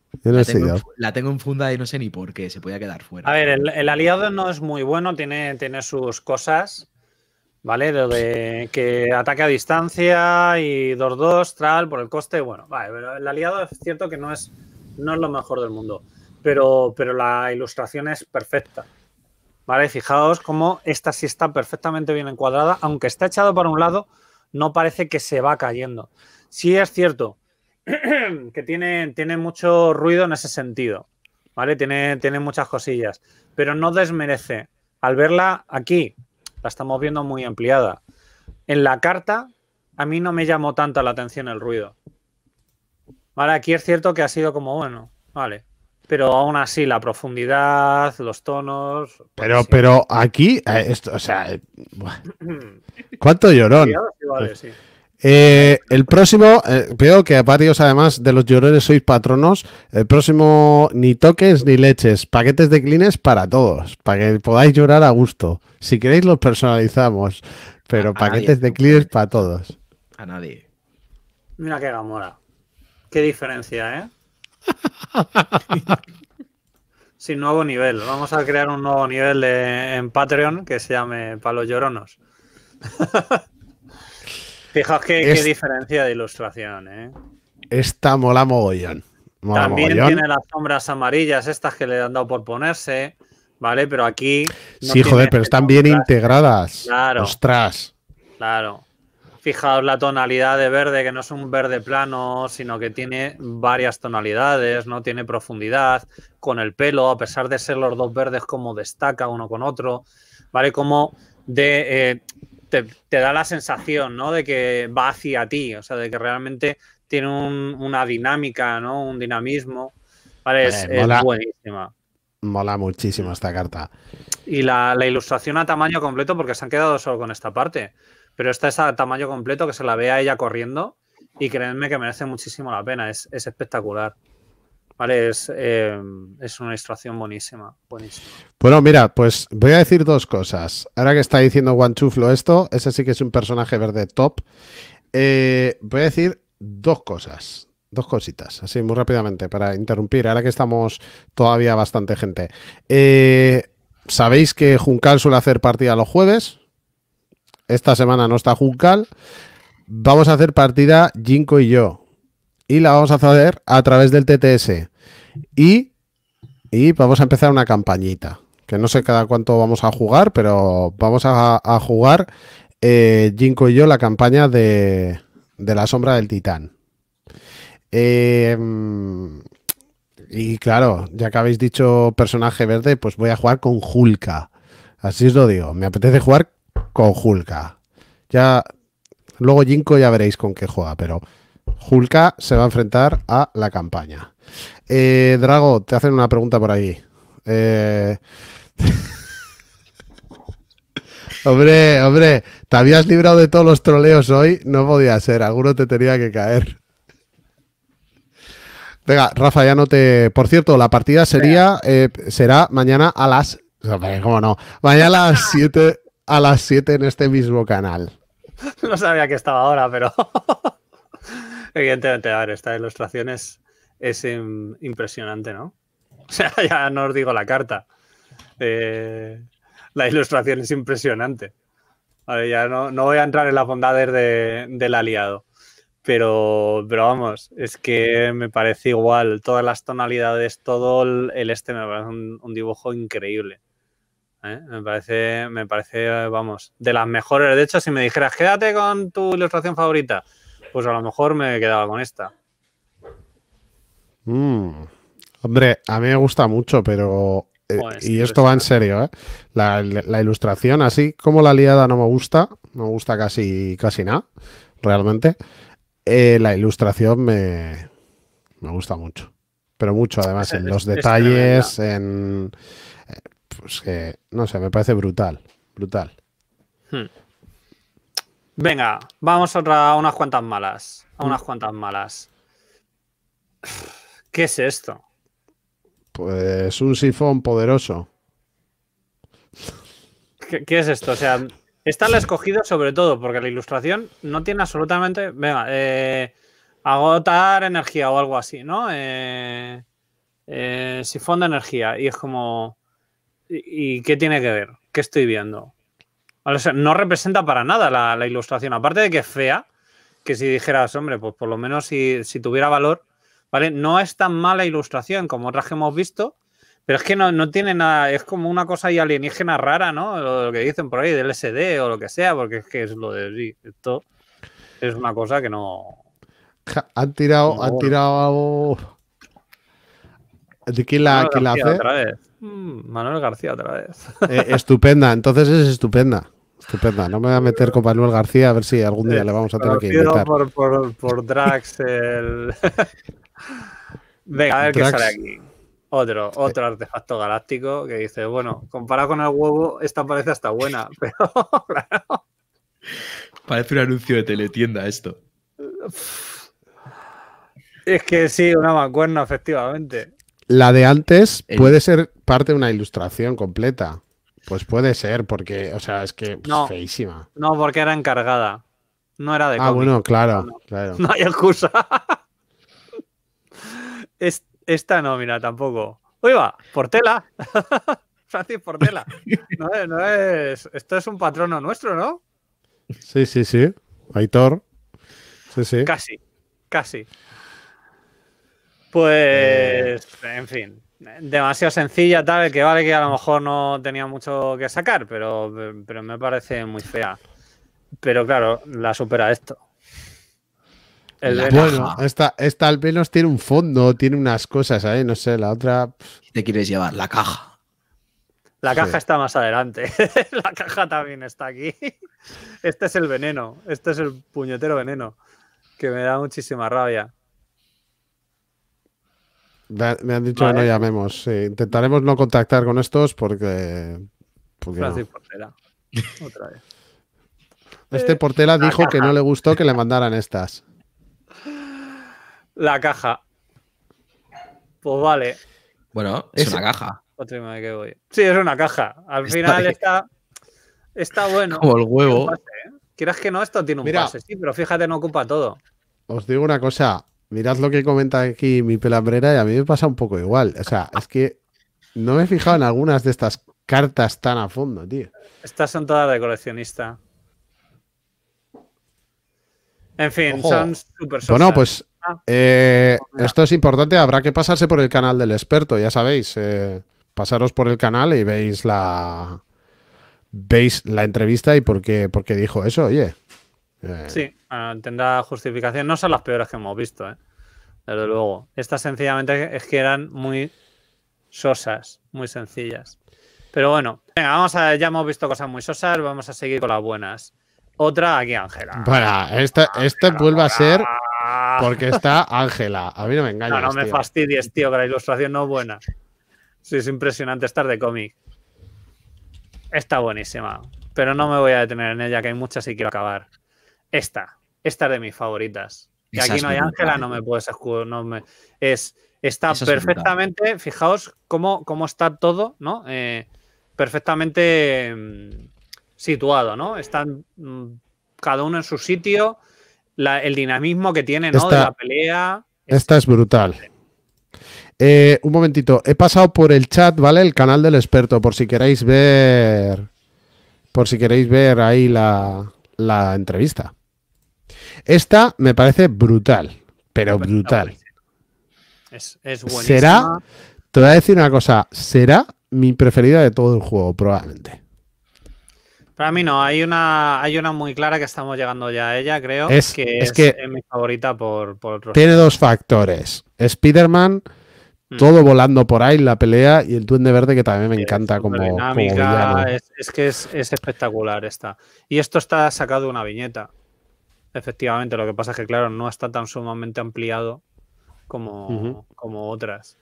[SPEAKER 3] la, tengo, en funda y no sé ni por qué, se podía quedar fuera. A ver, el, aliado no es muy bueno, tiene, tiene sus cosas, ¿vale? De, de que ataque a distancia y 2-2, tral, por el coste, bueno, vale, pero el aliado es cierto que no es, no es lo mejor del mundo, pero, pero la ilustración es perfecta. Vale, fijaos cómo esta sí está perfectamente bien encuadrada, aunque está echado para un lado, no parece que se va cayendo. Sí es cierto que tiene, tiene mucho ruido en ese sentido, ¿vale? Tiene, tiene muchas cosillas, pero no desmerece. Al verla aquí, la estamos viendo muy ampliada. En la carta, a mí no me llamó tanto la atención el ruido. Vale, aquí es cierto que ha sido como, bueno, vale, pero aún así la profundidad, los tonos.
[SPEAKER 1] pero, pues pero aquí, eh, esto, o sea, eh, ¿cuánto llorón? Pues, eh, el próximo, veo que varios además de los llorones sois patronos. El próximo, ni toques ni leches, paquetes de clines para todos, para que podáis llorar a gusto. Si queréis, los personalizamos, pero paquetes de clines para todos.
[SPEAKER 2] A nadie.
[SPEAKER 3] Mira qué gamora. Qué diferencia, ¿eh? Sin nuevo nivel. Vamos a crear un nuevo nivel en Patreon que se llame Palos Lloronos. Fijaos qué, diferencia de ilustración, ¿eh?
[SPEAKER 1] Esta mola mogollón. También tiene
[SPEAKER 3] las sombras amarillas, estas que le han dado por ponerse, ¿vale? Pero aquí. sí, joder, pero
[SPEAKER 1] están bien integradas. Claro. Ostras.
[SPEAKER 3] Claro. Fijaos la tonalidad de verde, que no es un verde plano, sino que tiene varias tonalidades, ¿no? Tiene profundidad, con el pelo, a pesar de ser los dos verdes como destaca uno con otro, ¿vale? Como de... Eh, te, da la sensación, ¿no? De que va hacia ti, o sea, de que realmente tiene una dinámica, ¿no? Un dinamismo, ¿vale? Es, eh, buenísima.
[SPEAKER 1] Mola muchísimo esta carta.
[SPEAKER 3] Y la, la ilustración a tamaño completo, porque se han quedado solo con esta parte pero está es a tamaño completo, que se la vea ella corriendo y créanme que merece muchísimo la pena, es, espectacular. Vale, es, eh, una instrucción buenísima,
[SPEAKER 1] Bueno, mira, pues voy a decir dos cosas. Ahora que está diciendo Guanchuflo esto, ese sí que es un personaje verde top. Eh, voy a decir dos cosas, dos cositas, así muy rápidamente para interrumpir, ahora que estamos todavía bastante gente. Eh, Sabéis que Juncal suele hacer partida los jueves, esta semana no está Juncal. Vamos a hacer partida Jinko y yo. Y la vamos a hacer a través del TTS. Y, y vamos a empezar una campañita. Que no sé cada cuánto vamos a jugar, pero vamos a, jugar eh, Jinko y yo la campaña de, de la sombra del titán. Eh, y claro, ya que habéis dicho personaje verde, pues voy a jugar con Julka. Así os lo digo. Me apetece jugar con Julka. Ya. Luego Jinko ya veréis con qué juega, pero Julka se va a enfrentar a la campaña. Eh, Drago, te hacen una pregunta por ahí. Eh, hombre, hombre, te habías librado de todos los troleos hoy. No podía ser, alguno te tenía que caer. Venga, Rafa, ya no te. Por cierto, la partida sería eh, será mañana a las. ¿Cómo no? Mañana a las 7 a las 7 en este mismo canal.
[SPEAKER 3] No sabía que estaba ahora, pero evidentemente, a ver, esta ilustración es, impresionante, ¿no? O sea, ya no os digo la carta. Eh, la ilustración es impresionante. A ya no, voy a entrar en las bondades del aliado. Pero, pero vamos, es que me parece igual. Todas las tonalidades, todo el, este me parece un dibujo increíble. ¿eh? Me parece, me parece, vamos, de las mejores. De hecho, si me dijeras, quédate con tu ilustración favorita, pues a lo mejor me quedaba con esta.
[SPEAKER 1] Mm. Hombre, a mí me gusta mucho, pero... Eh, y esto va en serio, ¿eh? La, ilustración, así como la liada no me gusta, no me gusta casi, casi nada, realmente, eh, la ilustración me, me gusta mucho. Pero mucho, además, en los detalles, en pues que, no sé, me parece brutal, brutal.
[SPEAKER 3] Hmm. Venga, vamos a, otra, unas cuantas malas, a unas hmm. cuantas malas. ¿Qué es esto?
[SPEAKER 1] Pues un sifón poderoso.
[SPEAKER 3] ¿Qué, es esto? O sea, está la escogido sobre todo porque la ilustración no tiene absolutamente... Venga, eh, agotar energía o algo así, ¿no? Eh, eh, sifón de energía. Y es como... ¿Y qué tiene que ver? ¿Qué estoy viendo? no representa para nada la, ilustración. Aparte de que es fea, que si dijeras, hombre, pues por lo menos si, tuviera valor, ¿vale? No es tan mala ilustración como otras que hemos visto, pero es que no, tiene nada, es como una cosa alienígena rara, ¿no? Lo, que dicen por ahí del SD o lo que sea, porque es que es lo de esto es una cosa que no.
[SPEAKER 1] Han tirado, tirado ¿De quién la, hace?
[SPEAKER 3] Mm, Manuel García otra vez. Eh,
[SPEAKER 1] estupenda, entonces es estupenda. Estupenda, no me voy a meter con Manuel García, a ver si algún día le vamos a tener que invitar.
[SPEAKER 3] Por, Drax, el... Venga, a ver qué sale aquí. Otro, otro artefacto galáctico que dice, bueno, comparado con el huevo, esta parece hasta buena, pero
[SPEAKER 2] Parece un anuncio de teletienda esto.
[SPEAKER 3] Es que sí, una mancuerna, efectivamente.
[SPEAKER 1] La de antes puede ser parte de una ilustración completa. Pues puede ser, porque, o sea, es que pues, feísima.
[SPEAKER 3] No, porque era encargada. No era de Ah, bueno,
[SPEAKER 1] claro, no, claro. No
[SPEAKER 3] hay excusa. esta no, mira, tampoco. Uy, va, Portela. Francis Portela. No no es, esto es un patrono nuestro, ¿no?
[SPEAKER 1] Sí, sí, sí. Aitor. Sí, sí.
[SPEAKER 3] Casi, casi. Pues, eh. en fin, demasiado sencilla, tal, que vale que a lo mejor no tenía mucho que sacar, pero, pero me parece muy fea. Pero claro, la supera esto. bueno,
[SPEAKER 1] esta, al menos tiene un fondo, tiene unas cosas ahí, no sé, la otra... ¿Te quieres llevar? La caja.
[SPEAKER 3] La caja está más adelante. la caja también está aquí. Este es el veneno, este es el puñetero veneno, que me da muchísima rabia
[SPEAKER 1] me han dicho que no llamemos. intentaremos no contactar con estos porque. Portela. Este Portela dijo que no le gustó que le mandaran estas.
[SPEAKER 3] La caja. Pues vale.
[SPEAKER 4] Bueno,
[SPEAKER 1] es, una caja.
[SPEAKER 3] si, voy. Sí, es una caja. Al final está, bueno. Como el huevo. ¿eh? Quieras que no, esto tiene un pase, sí, pero fíjate, no ocupa todo.
[SPEAKER 1] Os digo una cosa, mirad lo que comenta aquí mi pelambrera y a mí me pasa un poco igual. O sea, es que no me he fijado en algunas de estas cartas tan a fondo, tío.
[SPEAKER 3] Estas son todas de coleccionista. En fin, son súper Bueno, pues ah.
[SPEAKER 1] eh, esto es importante. Habrá que pasarse por el canal del experto, ya sabéis. Eh, pasaros por el canal y veis la veis la entrevista y por qué, por qué dijo eso, oye.
[SPEAKER 3] Eh, sí, ah, tendrá justificación. No son las peores que hemos visto, ¿eh? desde luego. Estas sencillamente es que eran muy sosas, muy sencillas. Pero bueno, vamos a, ya hemos visto cosas muy sosas, vamos a seguir con las buenas. Otra aquí, Ángela.
[SPEAKER 1] Para, esta, vuelve a ser
[SPEAKER 3] porque está
[SPEAKER 1] Ángela. A mí no me engañas. No, me
[SPEAKER 3] fastidies, tío, que la ilustración no es buena. Sí, es impresionante estar de cómic. Está buenísima, pero no me voy a detener en ella, que hay muchas y quiero acabar esta, esta es de mis favoritas. y aquí no hay Ángela, no ¿eh? me puedes escudar, no me... Es, está perfectamente, fijaos cómo, cómo está todo, ¿no? Eh, perfectamente mm, situado, ¿no? Están mm, cada uno en su sitio, el dinamismo que tiene, ¿no? Esta, de la pelea.
[SPEAKER 1] Esta es brutal. Eh, un momentito, he pasado por el chat, ¿vale? El canal del experto, por si queréis ver, por si queréis ver ahí la entrevista. Esta me parece brutal, pero brutal.
[SPEAKER 3] Es, buenísima. Será,
[SPEAKER 1] te voy a decir una cosa, será mi preferida de todo el juego, probablemente.
[SPEAKER 3] Para mí no, hay una, hay una muy clara que estamos llegando ya a ella, creo, es, que es, es mi favorita por, Tiene dos
[SPEAKER 1] factores. Spider-Man, mm. todo volando por ahí, la pelea, y el Duende Verde, que también me encanta como, dinámica,
[SPEAKER 3] es, es, que es, espectacular esta. Y esto está sacado de una viñeta. Efectivamente, lo que pasa es que, claro, no está tan sumamente ampliado como, como otras.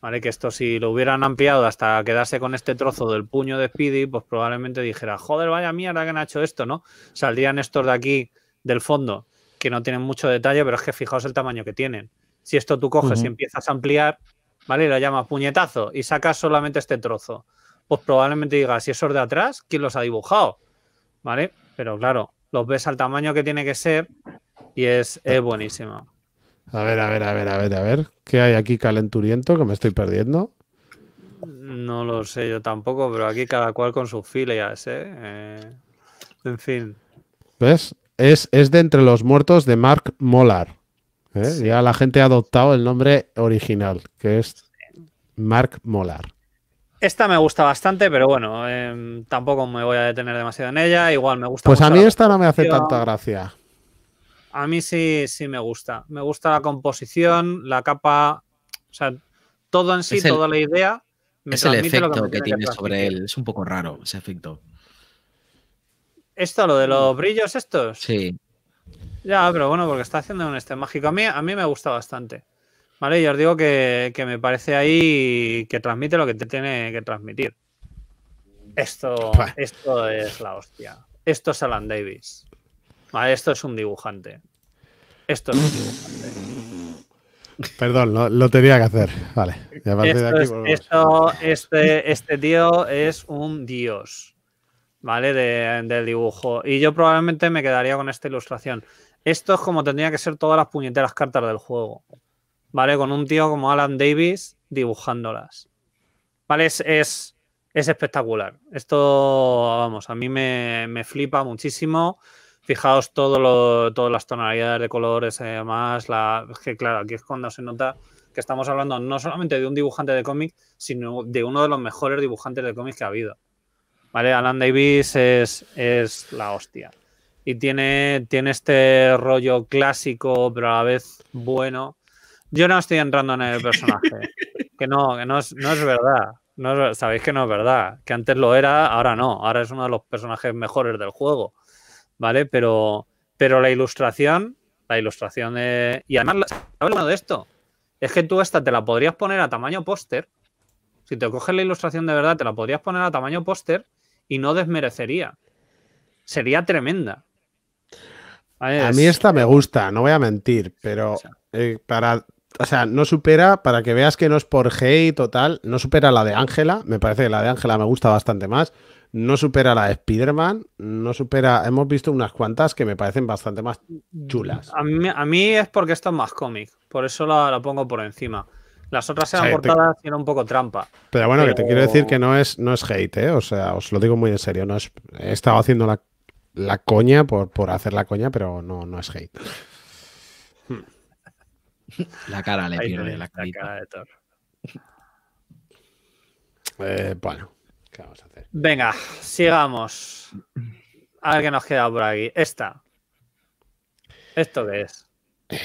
[SPEAKER 3] ¿Vale? Que esto, si lo hubieran ampliado hasta quedarse con este trozo del puño de Speedy, pues probablemente dijera, joder, vaya mierda que han hecho esto, ¿no? Saldrían estos de aquí, del fondo, que no tienen mucho detalle, pero es que fijaos el tamaño que tienen. Si esto tú coges y empiezas a ampliar, ¿vale? Y lo llamas puñetazo y sacas solamente este trozo, pues probablemente digas, si esos de atrás, ¿quién los ha dibujado? ¿Vale? Pero claro, los ves al tamaño que tiene que ser y es, es buenísimo.
[SPEAKER 1] A ver, a ver, a ver, a ver, a ver. ¿Qué hay aquí calenturiento que me estoy perdiendo?
[SPEAKER 3] No lo sé yo tampoco, pero aquí cada cual con sus filias, ¿eh? eh en fin.
[SPEAKER 1] ¿Ves? Es, es, de Entre los Muertos de Mark Molar. ¿eh? Ya la gente ha adoptado el nombre original, que es Mark Molar.
[SPEAKER 3] Esta me gusta bastante, pero bueno, em, tampoco me voy a detener demasiado en ella. Igual me gusta. Pues a mí esta no me hace tanta gracia. A mí sí, sí me gusta. Me gusta la composición, la capa, o sea, todo en sí, toda la idea. Me es el efecto lo que, tiene sobre
[SPEAKER 2] él. Es un poco raro ese efecto.
[SPEAKER 3] ¿Esto, lo de los brillos estos? Sí. Ya, pero bueno, porque está haciendo un este mágico. A mí, a mí me gusta bastante. ¿Vale? Yo os digo que, me parece ahí que transmite lo que te tiene que transmitir. Esto, esto es la hostia. Esto es Alan Davis. Vale, esto es un dibujante. Esto es un dibujante.
[SPEAKER 1] Perdón, lo, tenía que hacer. Vale.
[SPEAKER 3] Este, este, tío es un dios. ¿Vale? del dibujo. Y yo probablemente me quedaría con esta ilustración. Esto es como tendría que ser todas las puñeteras cartas del juego. ¿vale? Con un tío como Alan Davis dibujándolas. ¿Vale? Es, es, espectacular. Esto, vamos, a mí me, me flipa muchísimo. Fijaos todo lo, todas las tonalidades de colores y eh, demás. La, es que, claro, aquí es cuando se nota que estamos hablando no solamente de un dibujante de cómic, sino de uno de los mejores dibujantes de cómic que ha habido. ¿Vale? Alan Davis es, es la hostia. Y tiene, tiene este rollo clásico, pero a la vez bueno yo no estoy entrando en el personaje. que no, que no es, verdad. No sabéis que no es verdad. Que antes lo era, ahora no. Ahora es uno de los personajes mejores del juego. ¿Vale? Pero, pero la ilustración, la ilustración de. Y además, ¿sabes lo de esto? Es que tú esta te la podrías poner a tamaño póster. Si te coges la ilustración de verdad, te la podrías poner a tamaño póster y no desmerecería. Sería tremenda. A mí esta
[SPEAKER 1] me gusta, no voy a mentir, pero eh, para o sea, no supera, para que veas que no es por hate total. no supera la de Ángela, me parece que la de Ángela me gusta bastante más, no supera la de Spider-Man, no supera, hemos visto unas cuantas que me parecen bastante más chulas.
[SPEAKER 3] A mí, es porque esto es más cómic, por eso la, pongo por encima. Las otras eran han portadas un poco trampa. Pero bueno, que te
[SPEAKER 1] quiero decir que no es, no es hate, ¿eh? o sea, os lo digo muy en serio, no he estado haciendo la, coña por, por hacer la coña, pero no, no es hate.
[SPEAKER 3] La cara le pierde la, la cara de Thor.
[SPEAKER 1] Eh, bueno, ¿qué vamos a hacer?
[SPEAKER 3] Venga, sigamos. A ver qué nos queda por aquí. Esta. ¿Esto qué es? Eh,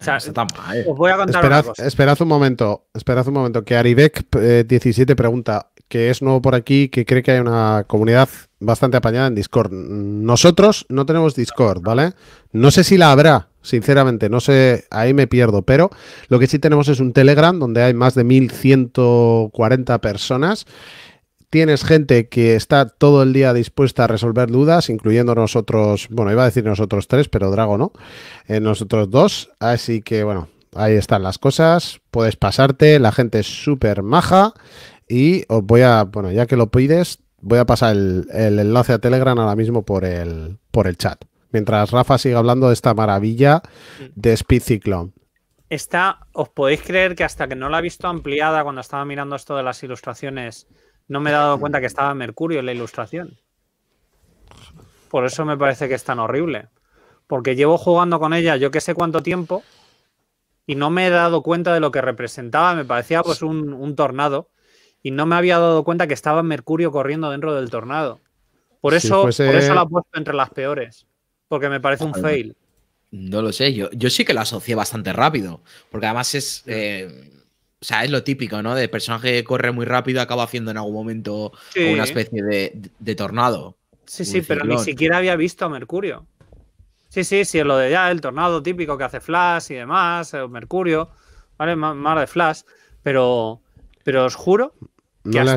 [SPEAKER 3] o sea, está mal, Os voy a contar esperad, una cosa. esperad,
[SPEAKER 1] un momento, esperad un momento que Aribek 17 eh, pregunta que es nuevo por aquí, que cree que hay una comunidad bastante apañada en Discord. Nosotros no tenemos Discord, ¿vale? No sé si la habrá, sinceramente, no sé, ahí me pierdo, pero lo que sí tenemos es un Telegram donde hay más de 1140 personas. Tienes gente que está todo el día dispuesta a resolver dudas, incluyendo nosotros, bueno, iba a decir nosotros tres, pero Drago no, eh, nosotros dos. Así que, bueno, ahí están las cosas, puedes pasarte, la gente es súper maja y os voy a, bueno, ya que lo pides, voy a pasar el, enlace a Telegram ahora mismo por el, por el chat. Mientras Rafa sigue hablando de esta maravilla mm. de Speed Cyclone.
[SPEAKER 3] Esta, os podéis creer que hasta que no la he visto ampliada cuando estaba mirando esto de las ilustraciones, no me he dado cuenta que estaba Mercurio en la ilustración. Por eso me parece que es tan horrible. Porque llevo jugando con ella yo que sé cuánto tiempo y no me he dado cuenta de lo que representaba. Me parecía pues un, un tornado y no me había dado cuenta que estaba Mercurio corriendo dentro del tornado. Por eso, la he puesto entre las peores, porque me parece un fail. No lo sé, yo,
[SPEAKER 2] yo sí que la asocié bastante rápido, porque además es... Eh, o sea, es lo típico, ¿no? De personaje que corre muy rápido acaba haciendo en algún momento una especie de, tornado.
[SPEAKER 3] Sí, sí, pero ni siquiera había visto a Mercurio. Sí, sí, sí, lo de ya, el tornado típico que hace Flash y demás, eh, Mercurio, ¿vale? Más de Flash, pero, pero os juro no he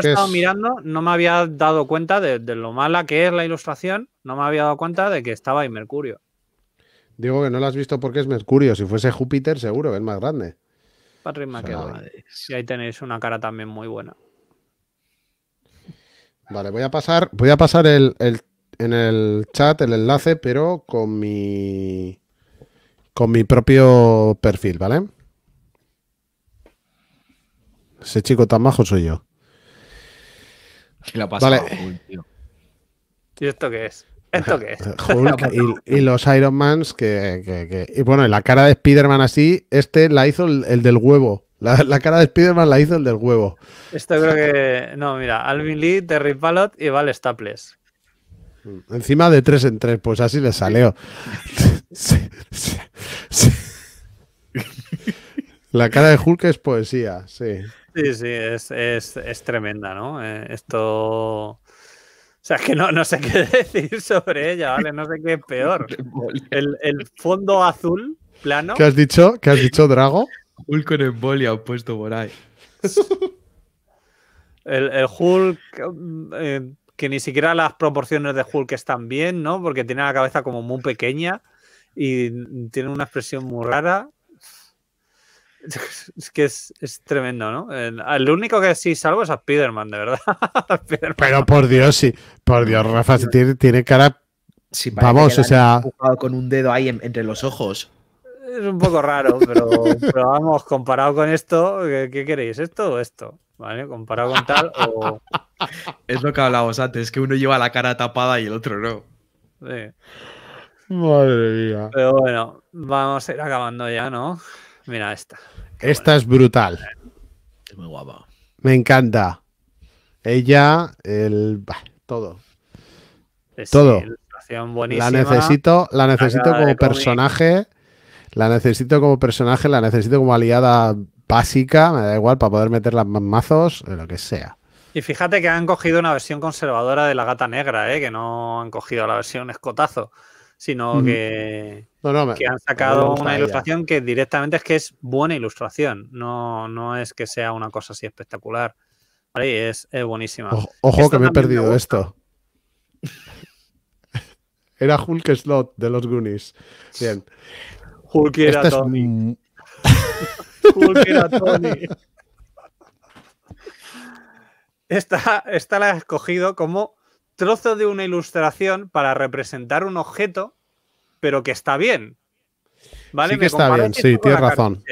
[SPEAKER 3] estado mirando, no me había dado cuenta de, lo mala que es la ilustración, no me había dado cuenta de que estaba en Mercurio.
[SPEAKER 1] Digo que no lo has visto porque es Mercurio, si fuese Júpiter seguro es más grande.
[SPEAKER 3] Patrick McEwan. si ahí tenéis una cara también muy buena.
[SPEAKER 1] Vale, voy a pasar, voy a pasar el, en el chat el enlace, pero con mi con mi propio perfil, ¿vale? Ese chico tan majo soy yo. Y
[SPEAKER 3] ¿Y esto qué es? ¿Esto qué es?
[SPEAKER 1] y, los Iron Mans que, Y bueno, la cara de Spider-Man así, este la hizo el, del huevo. La, cara de Spider-Man la hizo el del huevo.
[SPEAKER 3] Esto creo que. No, mira, Alvin Lee, Terry Ballot y Val Staples.
[SPEAKER 1] Encima de tres en tres, pues así le salió. la cara de Hulk es poesía, sí.
[SPEAKER 3] Sí, sí, es, tremenda, ¿no? Eh, esto. O sea, es que no, sé qué decir sobre ella, ¿vale? No sé qué peor. El, fondo azul plano. ¿Qué has dicho?
[SPEAKER 1] ¿Qué has dicho, Drago?
[SPEAKER 3] Hulk con embolia opuesto puesto por ahí. El, Hulk. Eh, que ni siquiera las proporciones de Hulk están bien, ¿no? Porque tiene la cabeza como muy pequeña y tiene una expresión muy rara. es que es, tremendo, ¿no? El, único que sí salvo es a Spiderman, de verdad.
[SPEAKER 1] Pero por Dios, sí. Por Dios, Rafa, tiene, tiene, cara. Vamos, o sea.
[SPEAKER 3] Con un dedo ahí entre los ojos es un poco raro, pero, vamos, comparado con esto, ¿qué, queréis? ¿Esto o esto? ¿Vale? Comparado con tal
[SPEAKER 2] Es lo que hablábamos antes, que uno lleva la cara
[SPEAKER 3] tapada y el otro no. Madre mía. Pero bueno, vamos a ir acabando ya, ¿no? Mira esta.
[SPEAKER 1] Esta es brutal. Me encanta. Ella, el. todo. todo. La necesito, la necesito como personaje. La necesito como personaje, la necesito como aliada básica, me da igual, para poder meter las mazos, lo que sea.
[SPEAKER 3] Y fíjate que han cogido una versión conservadora de la gata negra, eh, que no han cogido la versión escotazo sino que, han sacado una ilustración que directamente es que es buena ilustración, no, no es que sea una cosa así espectacular. ¿vale? es, es buenísima. ojo que me he perdido
[SPEAKER 1] esto. Era Hulk Slot de los Goonies. Bien. Hulk era este Tony.
[SPEAKER 3] Hulk era Tony. Esta, esta, la he escogido como trozo de una ilustración para representar un objeto, pero que está bien. ¿Vale? Sí que está bien, sí, tienes razón.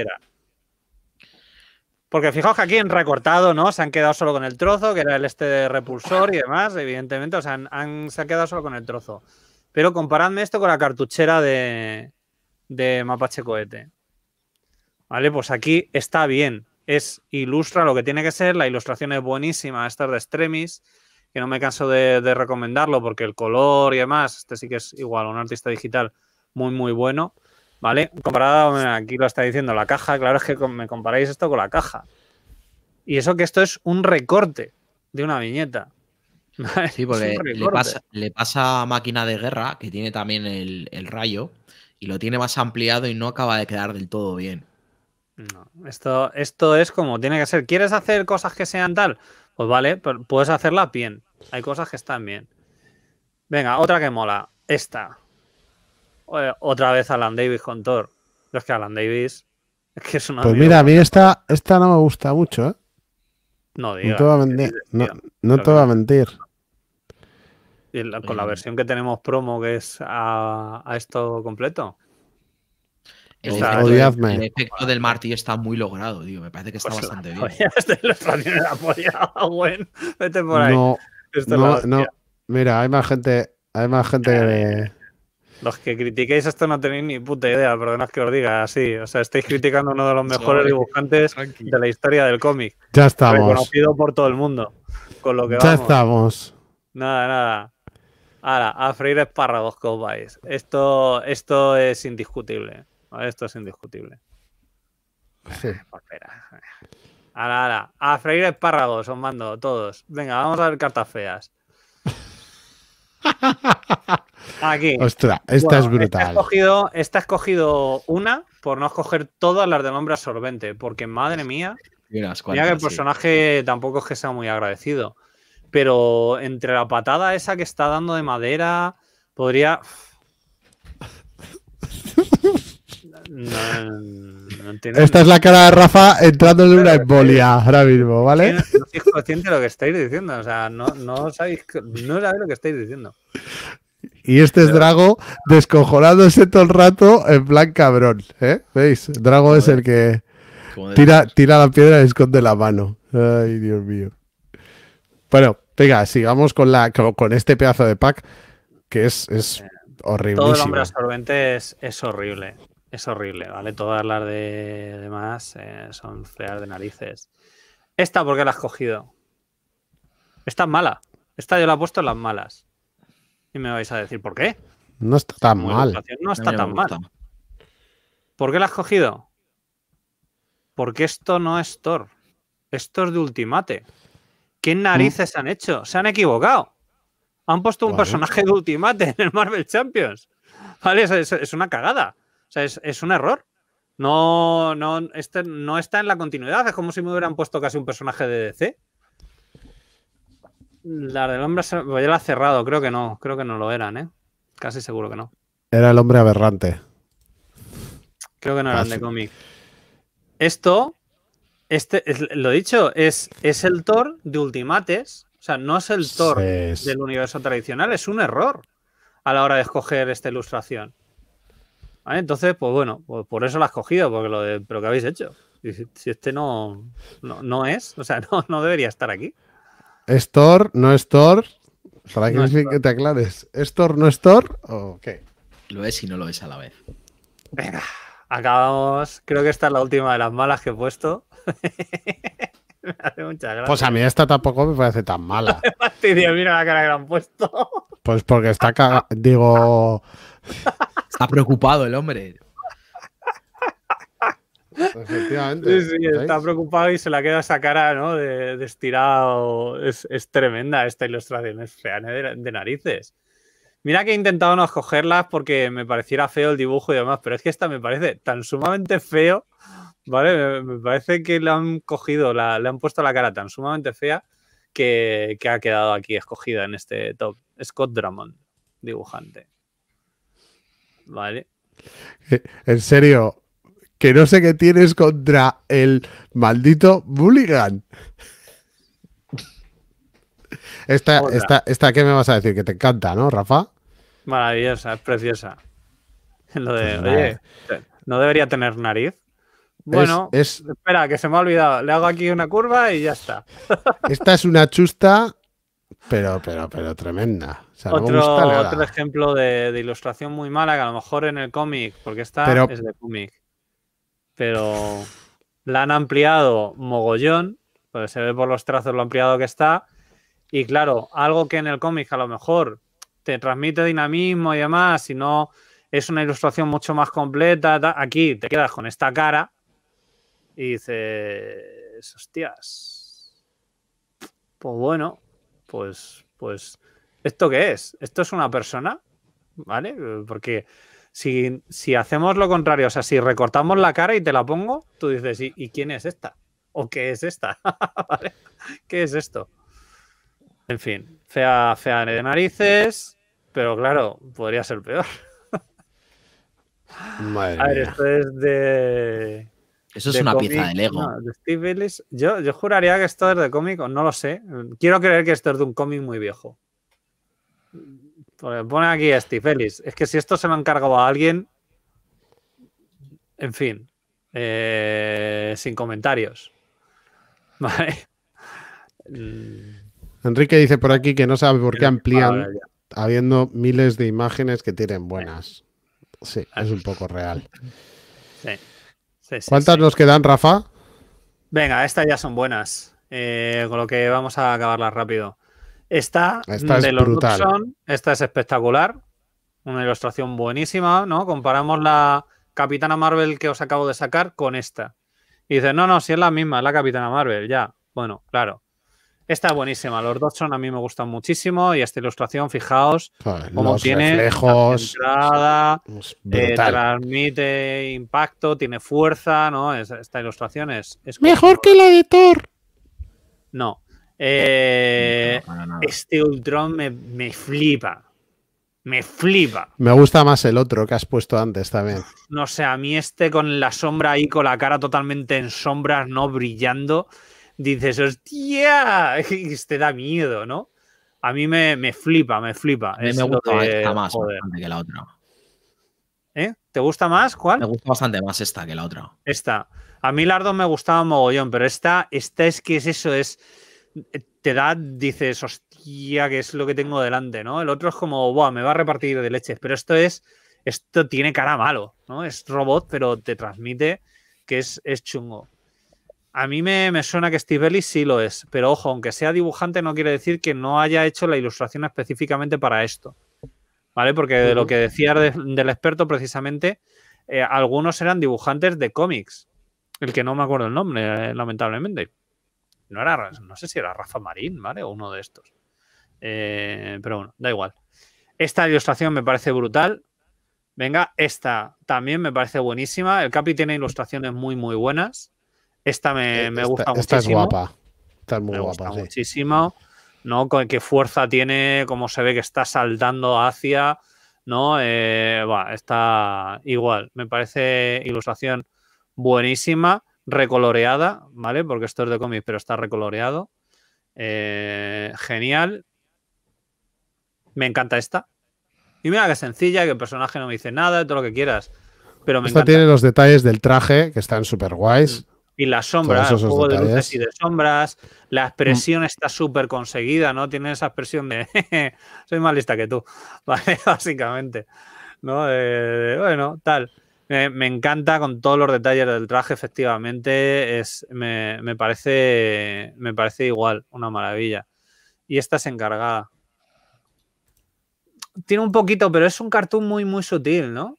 [SPEAKER 3] Porque fijaos que aquí en recortado, ¿no? Se han quedado solo con el trozo, que era el este repulsor y demás, evidentemente, o sea, han, se han quedado solo con el trozo. Pero comparadme esto con la cartuchera de, de Mapache Cohete. Vale, pues aquí está bien. Es ilustra lo que tiene que ser, la ilustración es buenísima, esta de Extremis, que no me canso de, recomendarlo porque el color y demás, este sí que es igual, un artista digital muy, muy bueno, ¿vale? Comparado, aquí lo está diciendo, la caja, claro es que me comparáis esto con la caja. Y eso que esto es un recorte de una viñeta. Sí, porque pues
[SPEAKER 2] le pasa, a Máquina de Guerra, que tiene también el, rayo, y lo tiene más ampliado
[SPEAKER 3] y no acaba de quedar del todo bien. No, esto, esto es como tiene que ser. ¿Quieres hacer cosas que sean tal? Pues vale, pero puedes hacerla bien. Hay cosas que están bien. Venga, otra que mola. Esta. Otra vez Alan Davis con Thor. Pero es que Alan Davis es que es una. Pues mira, a mí
[SPEAKER 1] esta, no me gusta mucho, ¿eh?
[SPEAKER 3] No, no te voy a mentir. No, te a mentir. Y con la versión que tenemos promo, que es a esto completo. Oh, el, efecto del martillo está muy logrado, digo. Me parece que está pues bastante bien. Este Vete por ahí. No, este no,
[SPEAKER 1] Mira, hay más gente. Hay más gente de.
[SPEAKER 3] Los que critiquéis esto no tenéis ni puta idea, perdonad que os diga así. O sea, estáis criticando uno de los mejores dibujantes de la historia del cómic. Ya estamos. Reconocido por todo el mundo. Con lo que Ya estamos. Nada, nada. Ahora, a freír espárragos, como vais. Esto, esto es indiscutible. Ah, esto es indiscutible. Sí. Ah, ahora, ahora. A freír espárragos, os mando todos. Venga, vamos a ver cartas feas. Aquí. Ostras, esta es brutal. Esta has, cogido, una por no escoger todas las del hombre absorbente, porque madre mía,
[SPEAKER 2] mira, que el
[SPEAKER 3] personaje tampoco es que sea muy agradecido. Pero entre la patada esa que está dando de madera, podría. Esta es la cara de Rafa
[SPEAKER 1] entrando en una embolia ahora mismo, ¿vale? No,
[SPEAKER 3] consciente de lo que estáis diciendo, o sea, no, sabéis, lo que estáis diciendo.
[SPEAKER 1] Y este es Drago descojonándose todo el rato en plan cabrón, ¿eh? ¿Veis? Drago es el que tira, tira la piedra y esconde la mano. Ay, Dios mío. Bueno, venga, sigamos con, la, con este pedazo de pack que es, es horrible. Todo el hombre
[SPEAKER 3] absorbente es horrible es horrible, ¿vale? Todas las de demás eh, son feas de narices. Esta, ¿por qué la has cogido? Esta es mala. Esta yo la he puesto en las malas. Y me vais a decir, ¿por qué? No está tan mal. No está tan mal. ¿Por qué la has cogido? Porque esto no es Thor. Esto es de Ultimate. ¿Qué mm. narices han hecho? Se han equivocado. Han puesto un personaje de Ultimate en el Marvel Champions. ¿Vale? es una cagada sea, es, un error. No, este no, está en la continuidad. Es como si me hubieran puesto casi un personaje de DC. La del hombre se pues la ha cerrado, creo que no, creo que no lo eran, ¿eh? Casi seguro que no.
[SPEAKER 1] Era el hombre aberrante.
[SPEAKER 3] Creo que no eran de cómic. Esto, este, es, lo dicho, es, es el Thor de Ultimates. O sea, no es el Thor del universo tradicional, es un error a la hora de escoger esta ilustración. Entonces, pues bueno, pues por eso la has cogido, porque lo de, pero habéis hecho? Si este no, no, es, o sea, no, debería estar aquí.
[SPEAKER 1] ¿Store? ¿No store? Para que, que te aclares. ¿Store? ¿No store?
[SPEAKER 3] ¿O qué? Lo es y no lo es a la vez. acabamos. Creo que esta es la última de las malas que he puesto. me hace mucha gracia. Pues a mí
[SPEAKER 1] esta tampoco me parece tan mala.
[SPEAKER 3] mira la cara que han puesto.
[SPEAKER 1] Pues porque está cagada. Digo, Está preocupado el hombre.
[SPEAKER 3] está preocupado y se la queda esa cara ¿no? de, estirado. Es, tremenda esta ilustración, es fea de, narices. Mira que he intentado no escogerlas porque me pareciera feo el dibujo y demás, pero es que esta me parece tan sumamente feo, ¿vale? Me, parece que le han cogido, le han puesto la cara tan sumamente fea que ha quedado aquí escogida en este top. Scott Drummond, dibujante. Vale.
[SPEAKER 1] Eh, en serio, que no sé qué tienes contra el maldito Bulligan Esta, esta, ¿qué me vas a decir? Que te encanta,
[SPEAKER 3] ¿no, Rafa? Maravillosa, es preciosa. Pues no debería tener nariz. Bueno, espera, que se me ha olvidado. Le hago aquí una curva y ya está.
[SPEAKER 1] Esta es una chusta pero, pero, pero tremenda. otro,
[SPEAKER 3] ejemplo de, ilustración muy mala que a lo mejor en el cómic, porque esta es de cómic, pero la han ampliado mogollón, pues se ve por los trazos lo ampliado que está. Y claro, algo que en el cómic a lo mejor te transmite dinamismo y demás, si no es una ilustración mucho más completa, aquí te quedas con esta cara y dices, hostias, pues bueno, pues, pues, ¿esto qué es? ¿Esto es una persona? ¿Vale? Porque si, hacemos lo contrario, o sea, si recortamos la cara y te la pongo, tú dices, ¿y, quién es esta? ¿O qué es esta? ¿Vale? ¿Qué es esto? En fin, fea, de narices, pero claro, podría ser peor. a ver, esto es de. Eso es una pieza de Lego. Yo, juraría que esto es de cómic, o no lo sé. Quiero creer que esto es de un cómic muy viejo. Pues pone aquí a Steve Ellis. Es que si esto se lo ha encargado a alguien. En fin. Eh, sin comentarios.
[SPEAKER 1] Mm. Enrique dice por aquí que no sabe por qué amplían habiendo miles de imágenes que tienen buenas. Sí, es un poco real.
[SPEAKER 3] Sí. ¿Cuántas nos quedan, Rafa? Venga, estas ya son buenas. Eh, con lo que vamos a acabarlas rápido. Esta, de es los esta es espectacular. Una ilustración buenísima, ¿no? Comparamos la Capitana Marvel que os acabo de sacar con esta. Y dices, no, no, si es la misma, es la Capitana Marvel, ya. Bueno, claro. Está buenísima. Los son a mí me gustan muchísimo y esta ilustración, fijaos ...como cómo tiene reflejos, entrada, eh, transmite impacto, tiene fuerza, ¿no? esta ilustración es, mejor
[SPEAKER 1] que la de Thor.
[SPEAKER 3] No. Eh, este Ultron me, me flipa. Me flipa.
[SPEAKER 1] Me gusta más el otro que has puesto antes también.
[SPEAKER 3] No sé, a mí este con la sombra ahí, con la cara totalmente en sombras, no brillando dices, hostia, y te da miedo, ¿no? A mí me, flipa, me flipa. A mí me gusta esta más que la otra. ¿Eh? ¿Te gusta más? ¿Cuál? Me gusta
[SPEAKER 2] bastante más esta que la otra.
[SPEAKER 3] Esta. A mí las dos me gustaba mogollón, pero esta, esta es que es eso, es. Te da, dices, hostia, que es lo que tengo delante, ¿no? El otro es como, Buah, me va a repartir de leches, pero esto es. Esto tiene cara malo, ¿no? Es robot, pero te transmite que es chungo. A mí me, suena que Steve Ellis sí lo es, pero ojo, aunque sea dibujante no quiere decir que no haya hecho la ilustración específicamente para esto. ¿Vale? Porque de lo que decía del experto precisamente, eh, algunos eran dibujantes de cómics. El que no me acuerdo el nombre, eh, lamentablemente. No era, no sé si era Rafa Marín, ¿vale? O uno de estos. Eh, pero bueno, da igual. Esta ilustración me parece brutal. Venga, esta también me parece buenísima. El Capi tiene ilustraciones muy, muy buenas. Esta me, eh, gusta muchísimo. es guapa. está muy guapa. muchísimo. ¿no? qué fuerza tiene, cómo se ve que está saltando hacia, ¿no? Eh, está igual. Me parece ilustración buenísima, recoloreada, ¿vale? Porque esto es de cómic, pero está recoloreado. Eh, genial. Me encanta esta. Y mira que sencilla, que el personaje no me dice nada, todo lo que quieras. Pero me esta tiene los
[SPEAKER 1] detalles del traje, que están súper guays. Mm.
[SPEAKER 3] Y las sombras, el juego de luces y de sombras, la mm. expresión está súper conseguida, ¿no? Tiene esa expresión de soy más lista que tú, ¿vale? Básicamente, ¿no? Eh, bueno, tal. me encanta con todos los detalles del traje, efectivamente, es, me, parece, me parece igual, una maravilla. Y esta es encargada. Tiene un poquito, pero es un cartoon muy, muy sutil, ¿no?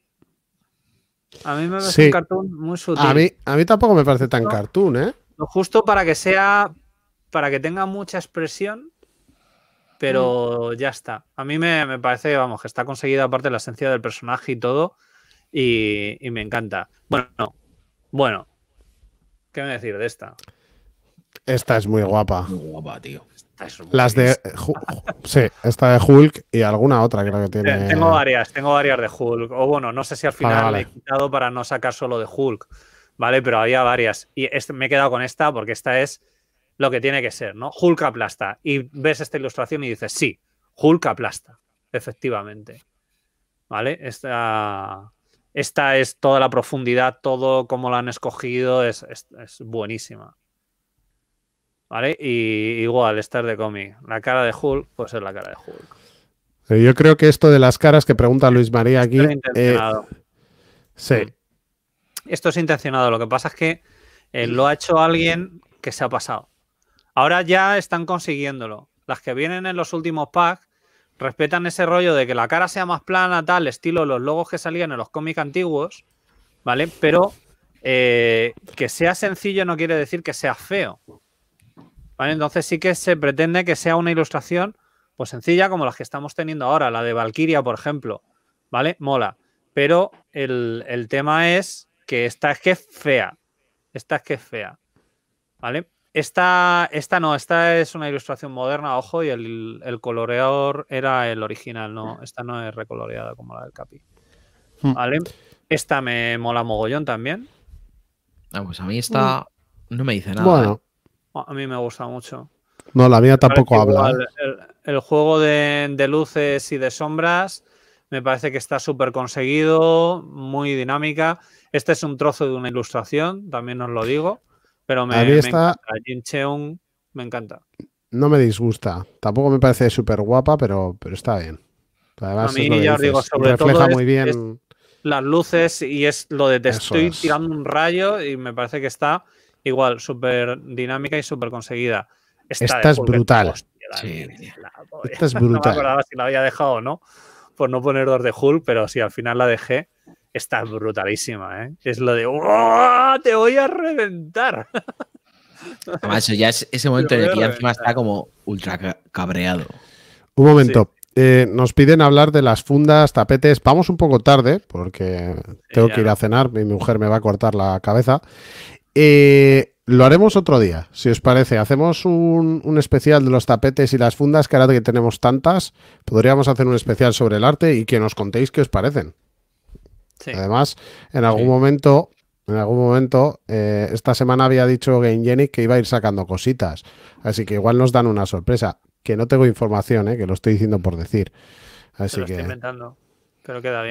[SPEAKER 3] A mí me parece un cartoon muy sutil.
[SPEAKER 1] A mí, tampoco me parece tan cartoon, ¿eh?
[SPEAKER 3] Justo para que sea. Para que tenga mucha expresión, pero ya está. A mí me, parece, vamos, que está conseguida aparte la esencia del personaje y todo. Y, me encanta. Bueno, Bueno. ¿Qué me decir de esta?
[SPEAKER 1] Esta es muy guapa. Muy
[SPEAKER 3] guapa, tío. Las de.
[SPEAKER 1] sí, esta de Hulk y alguna otra creo que tiene. Tengo
[SPEAKER 3] varias, tengo varias de Hulk. O bueno, no sé si al final vale, he quitado para no sacar solo de Hulk. Vale, pero había varias. Y este, me he quedado con esta porque esta es lo que tiene que ser, ¿no? Hulk aplasta. Y ves esta ilustración y dices, sí, Hulk aplasta, efectivamente. ¿Vale? Esta, esta es toda la profundidad, todo como la han escogido, es buenísima. ¿Vale? Y igual, estar de cómic. La cara de Hulk, pues es la cara de Hulk.
[SPEAKER 1] Eh, yo creo que esto de las caras que pregunta Luis María aquí. Esto es intencionado. Eh, sí.
[SPEAKER 3] Esto es intencionado. Lo que pasa es que eh, lo ha hecho alguien que se ha pasado. Ahora ya están consiguiéndolo. Las que vienen en los últimos packs respetan ese rollo de que la cara sea más plana, tal, estilo los logos que salían en los cómics antiguos, ¿vale? Pero que sea sencillo no quiere decir que sea feo. Entonces sí que se pretende que sea una ilustración pues sencilla como las que estamos teniendo ahora, la de Valkyria, por ejemplo, ¿vale? Mola. Pero el, tema es que esta es que fea. Esta es que fea. ¿Vale? Esta, esta no, esta es una ilustración moderna, ojo, y el, coloreador era el original, no, esta no es recoloreada como la del Capi. Hmm. ¿Vale? Esta me mola mogollón también. Ah, pues a mí esta hmm. no me dice nada. ¿eh? Oh, a mí me gusta mucho.
[SPEAKER 1] No, la mía tampoco habla.
[SPEAKER 3] ¿eh? el, juego de, luces y de sombras me parece que está súper conseguido, muy dinámica. Este es un trozo de una ilustración, también os lo digo, pero me, me encanta.
[SPEAKER 1] No me disgusta. Tampoco me parece súper guapa, pero, pero está bien. a mí, ya digo, sobre todo. muy bien...
[SPEAKER 3] las luces y es lo de te estoy tirando un rayo y me parece que está igual súper dinámica y súper conseguida. Esta, es brutal.
[SPEAKER 1] Esta es brutal. No me
[SPEAKER 3] acordaba si la había dejado o no, por no poner dos de Hulk, pero si al final la dejé. Está brutalísima, ¿eh? Es lo de ¡Te voy a reventar!
[SPEAKER 2] Además, ah, ya ese momento de aquí encima está como ultra cabreado.
[SPEAKER 1] Un momento. Eh, nos piden hablar de las fundas, tapetes. Vamos un poco tarde porque tengo que ir a cenar. Mi mujer me va a cortar la cabeza. Eh, lo haremos otro día, si os parece. Hacemos un, especial de los tapetes y las fundas, que ahora que tenemos tantas, podríamos hacer un especial sobre el arte y que nos contéis qué os parecen. Además, en algún momento, en algún momento, eh, esta semana había dicho Game Jenny que iba a ir sacando cositas. Así que igual nos dan una sorpresa. Que no tengo información, eh, que lo estoy diciendo por decir. Así que.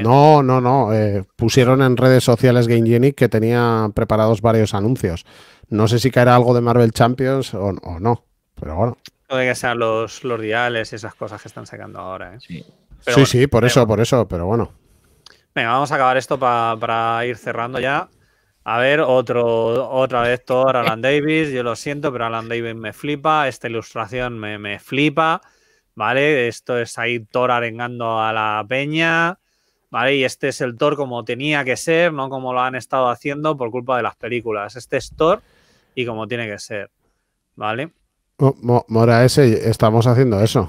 [SPEAKER 1] No, no, no. Eh, pusieron en redes sociales Game Genie que tenía preparados varios anuncios. No sé si caerá algo de Marvel Champions o, no, pero bueno.
[SPEAKER 3] No que sean los, los diales esas cosas que están sacando ahora. ¿eh? Sí, sí,
[SPEAKER 1] por eso, por eso, pero bueno.
[SPEAKER 3] Venga, vamos a acabar esto para ir cerrando ya. A ver, otro, otra vez Thor, Alan Davis. Yo lo siento, pero Alan Davis me flipa. Esta ilustración me, me flipa. ¿Vale? Esto es ahí Thor arengando a la peña. ¿vale? Y este es el Thor como tenía que ser, no como lo han estado haciendo por culpa de las películas. Este es Thor y como tiene que ser, ¿vale?
[SPEAKER 1] Mora, ese, estamos haciendo eso.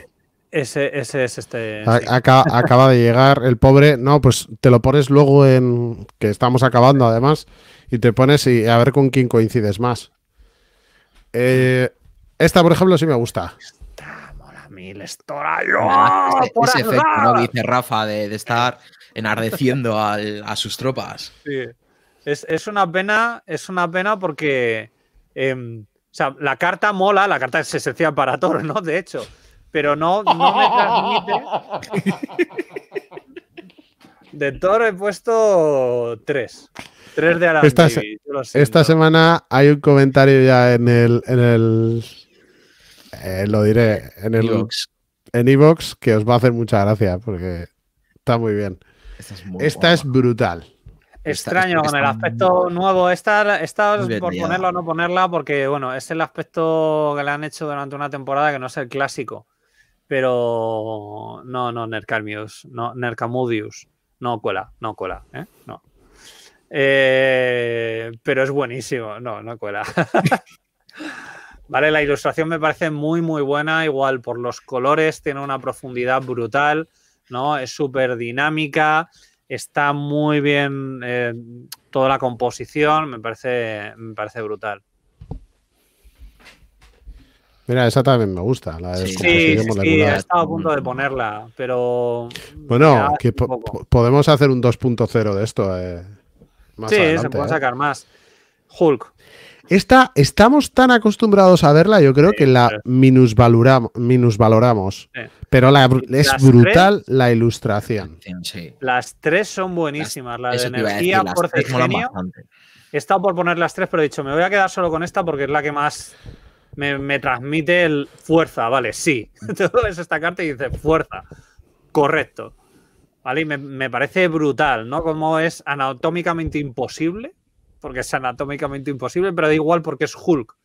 [SPEAKER 3] Ese, ese es este. Acaba,
[SPEAKER 1] de llegar el pobre. No, pues te lo pones luego en. que estamos acabando además. Y te pones y a ver con quién coincides más. Eh, esta, por ejemplo, sí me gusta
[SPEAKER 3] mil Por efecto, ¿no?
[SPEAKER 2] dice Rafa, de, estar enardeciendo a sus tropas.
[SPEAKER 3] Es, una pena, es una pena porque. Em, la carta mola, la carta es esencial para todos, ¿no? De hecho. Pero no, me
[SPEAKER 4] transmite.
[SPEAKER 3] De Thor he puesto tres. Tres de esta,
[SPEAKER 1] semana hay un comentario ya en el eh, lo diré eh, en el Evox. en que os va a hacer mucha gracia porque está muy bien. Esta es, brutal.
[SPEAKER 3] Extraño con el aspecto nuevo. Esta, por ponerla o no ponerla, porque bueno, es el aspecto que le han hecho durante una temporada que no es el clásico. Pero no, no, Nercalmius, no, Nercamudius, no cuela, no cuela, ¿eh? no. pero es buenísimo, no, no cuela. ¿vale? La ilustración me parece muy, muy buena, igual por los colores, tiene una profundidad brutal, ¿no? Es súper dinámica, está muy bien eh, toda la composición, me parece, me parece brutal.
[SPEAKER 1] Mira, esa también me gusta, la sí, sí, sí, he estado
[SPEAKER 3] a punto de ponerla, pero... Bueno,
[SPEAKER 1] podemos hacer un 2.0 de esto. Eh,
[SPEAKER 3] sí, se puede eh. sacar más. Hulk,
[SPEAKER 1] esta, estamos tan acostumbrados a verla, yo creo que la minusvaloramos. Pero es brutal la ilustración.
[SPEAKER 3] Las tres son buenísimas. la de energía por He estado por poner las tres, pero he dicho, me voy a quedar solo con esta porque es la que más me, transmite el fuerza, vale, sí. todo es esta carta y dices, fuerza. Correcto. ¿Vale? Y me parece brutal, ¿no? Como es anatómicamente imposible porque es anatómicamente imposible, pero da igual porque es Hulk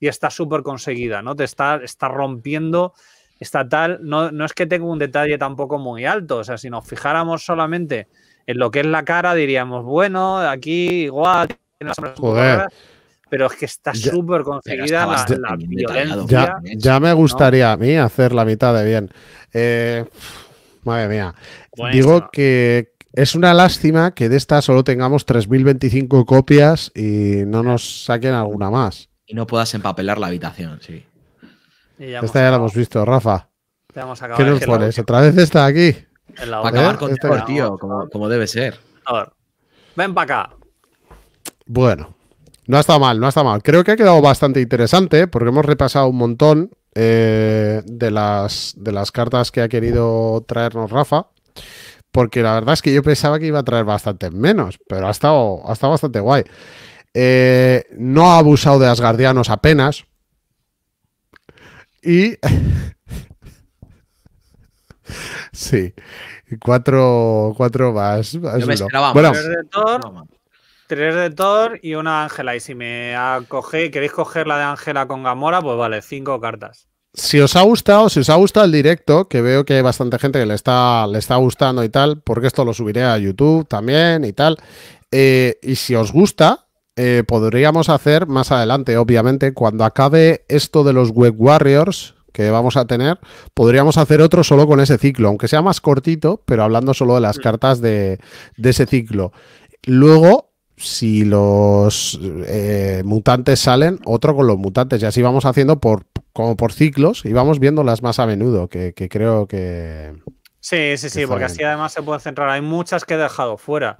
[SPEAKER 3] y está súper conseguida, ¿no? Te está, está rompiendo, está tal. No, no es que tenga un detalle tampoco muy alto, o sea, si nos fijáramos solamente en lo que es la cara, diríamos, bueno, aquí igual. Pero es que está súper conseguida la, violencia. Ya, me gustaría
[SPEAKER 1] a mí hacer la mitad de bien. Eh, madre mía. Digo que es una lástima que de esta solo tengamos 3.025 copias y no nos saquen alguna más.
[SPEAKER 2] Y no puedas empapelar la habitación, sí. Ya esta
[SPEAKER 1] ya la hemos visto, Rafa. ¿Qué nos pones? ¿Otra vez está aquí? Para acabar con este tío,
[SPEAKER 2] como, debe ser. A ver. Ven para acá.
[SPEAKER 1] Bueno, no ha estado mal, no ha estado mal. Creo que ha quedado bastante interesante porque hemos repasado un montón eh, de, las, de las cartas que ha querido traernos Rafa porque la verdad es que yo pensaba que iba a traer bastante menos, pero ha estado, ha bastante guay. Eh, no ha abusado de Asgardianos apenas. Y. sí. Cuatro, más. yo me
[SPEAKER 3] tres, de Thor, y una Ángela. Y si me queréis coger la de Ángela con Gamora, pues vale, cinco cartas
[SPEAKER 1] si os ha gustado, si os ha gustado el directo, que veo que hay bastante gente que le está, le está gustando y tal, porque esto lo subiré a YouTube también y tal. Eh, y si os gusta, eh, podríamos hacer más adelante, obviamente, cuando acabe esto de los Web Warriors que vamos a tener, podríamos hacer otro solo con ese ciclo, aunque sea más cortito, pero hablando solo de las mm. cartas de ese ciclo. Luego, si los eh, mutantes salen, otro con los mutantes. Y así vamos haciendo por, como por ciclos y vamos viéndolas más a menudo, que, creo que...
[SPEAKER 3] Sí, sí, sí, porque así además se puede centrar. Hay muchas que he dejado fuera,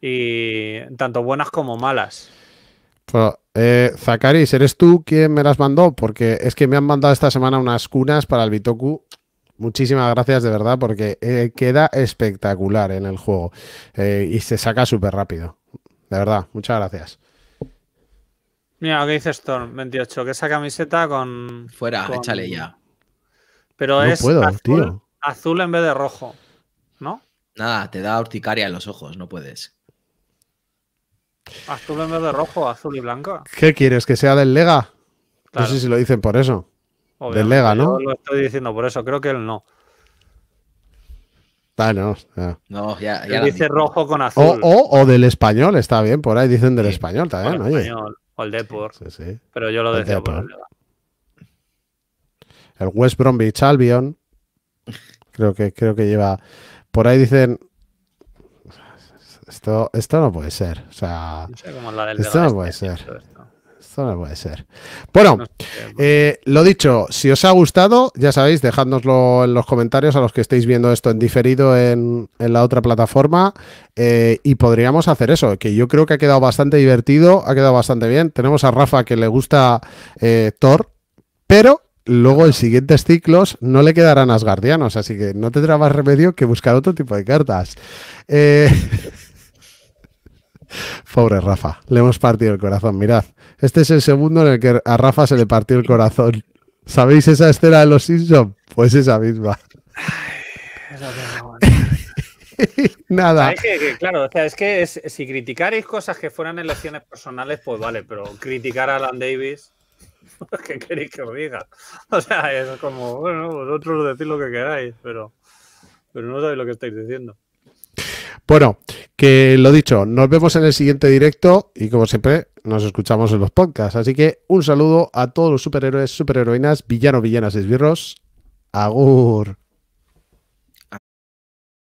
[SPEAKER 3] y tanto buenas como malas.
[SPEAKER 1] Pues, eh, ¿eres tú quien me las mandó? Porque es que me han mandado esta semana unas cunas para el Bitoku Muchísimas gracias de verdad porque eh, queda espectacular en el juego y se saca súper rápido. De verdad, muchas gracias.
[SPEAKER 3] Mira, lo que dice Storm 28, que esa camiseta con. Fuera, échale ya. Pero no es azul, en vez de rojo, ¿no?
[SPEAKER 2] Nada, te da urticaria en los ojos, no puedes. Azul
[SPEAKER 3] en vez de rojo, azul y blanco.
[SPEAKER 1] ¿Qué quieres? ¿Que sea del Lega? No sé si lo dicen por eso.
[SPEAKER 3] del Lega, ¿no? No lo estoy diciendo por eso, creo que él no
[SPEAKER 1] no.
[SPEAKER 3] ya, ya dice rojo con azul. O,
[SPEAKER 1] o, del español, está bien, por ahí dicen del español también, el
[SPEAKER 3] o el Depor. Sí, Pero yo lo decía por
[SPEAKER 1] el West Bromwich Albion. Creo que, creo que lleva. Por ahí dicen. Esto, esto no puede ser. O sea, esto no puede ser puede ser. Bueno, eh, lo dicho, si os ha gustado, ya sabéis, dejadnoslo en los comentarios a los que estéis viendo esto en diferido en, la otra plataforma. Eh, y podríamos hacer eso, que yo creo que ha quedado bastante divertido, ha quedado bastante bien. Tenemos a Rafa que le gusta eh, Thor, pero luego en siguientes ciclos no le quedarán asgardianos, así que no tendrá más remedio que buscar otro tipo de cartas. Pobre Rafa, le hemos partido el corazón, mirad. Este es el segundo en el que a Rafa se le partió el corazón. ¿Sabéis esa escena de los Simpsons? Pues esa misma.
[SPEAKER 3] Nada. claro, o sea, es que si criticaréis cosas que fueran elecciones personales, pues vale, pero criticar a Alan Davis, ¿qué queréis que os diga? O sea, es como, bueno, vosotros decís lo que queráis, pero, pero no sabéis lo que estáis diciendo.
[SPEAKER 1] Bueno, que lo dicho, nos vemos en el siguiente directo y como siempre, nos escuchamos en los podcasts. Así que un saludo a todos los superhéroes, superheroínas, villanos, villanas, esbirros. Agur.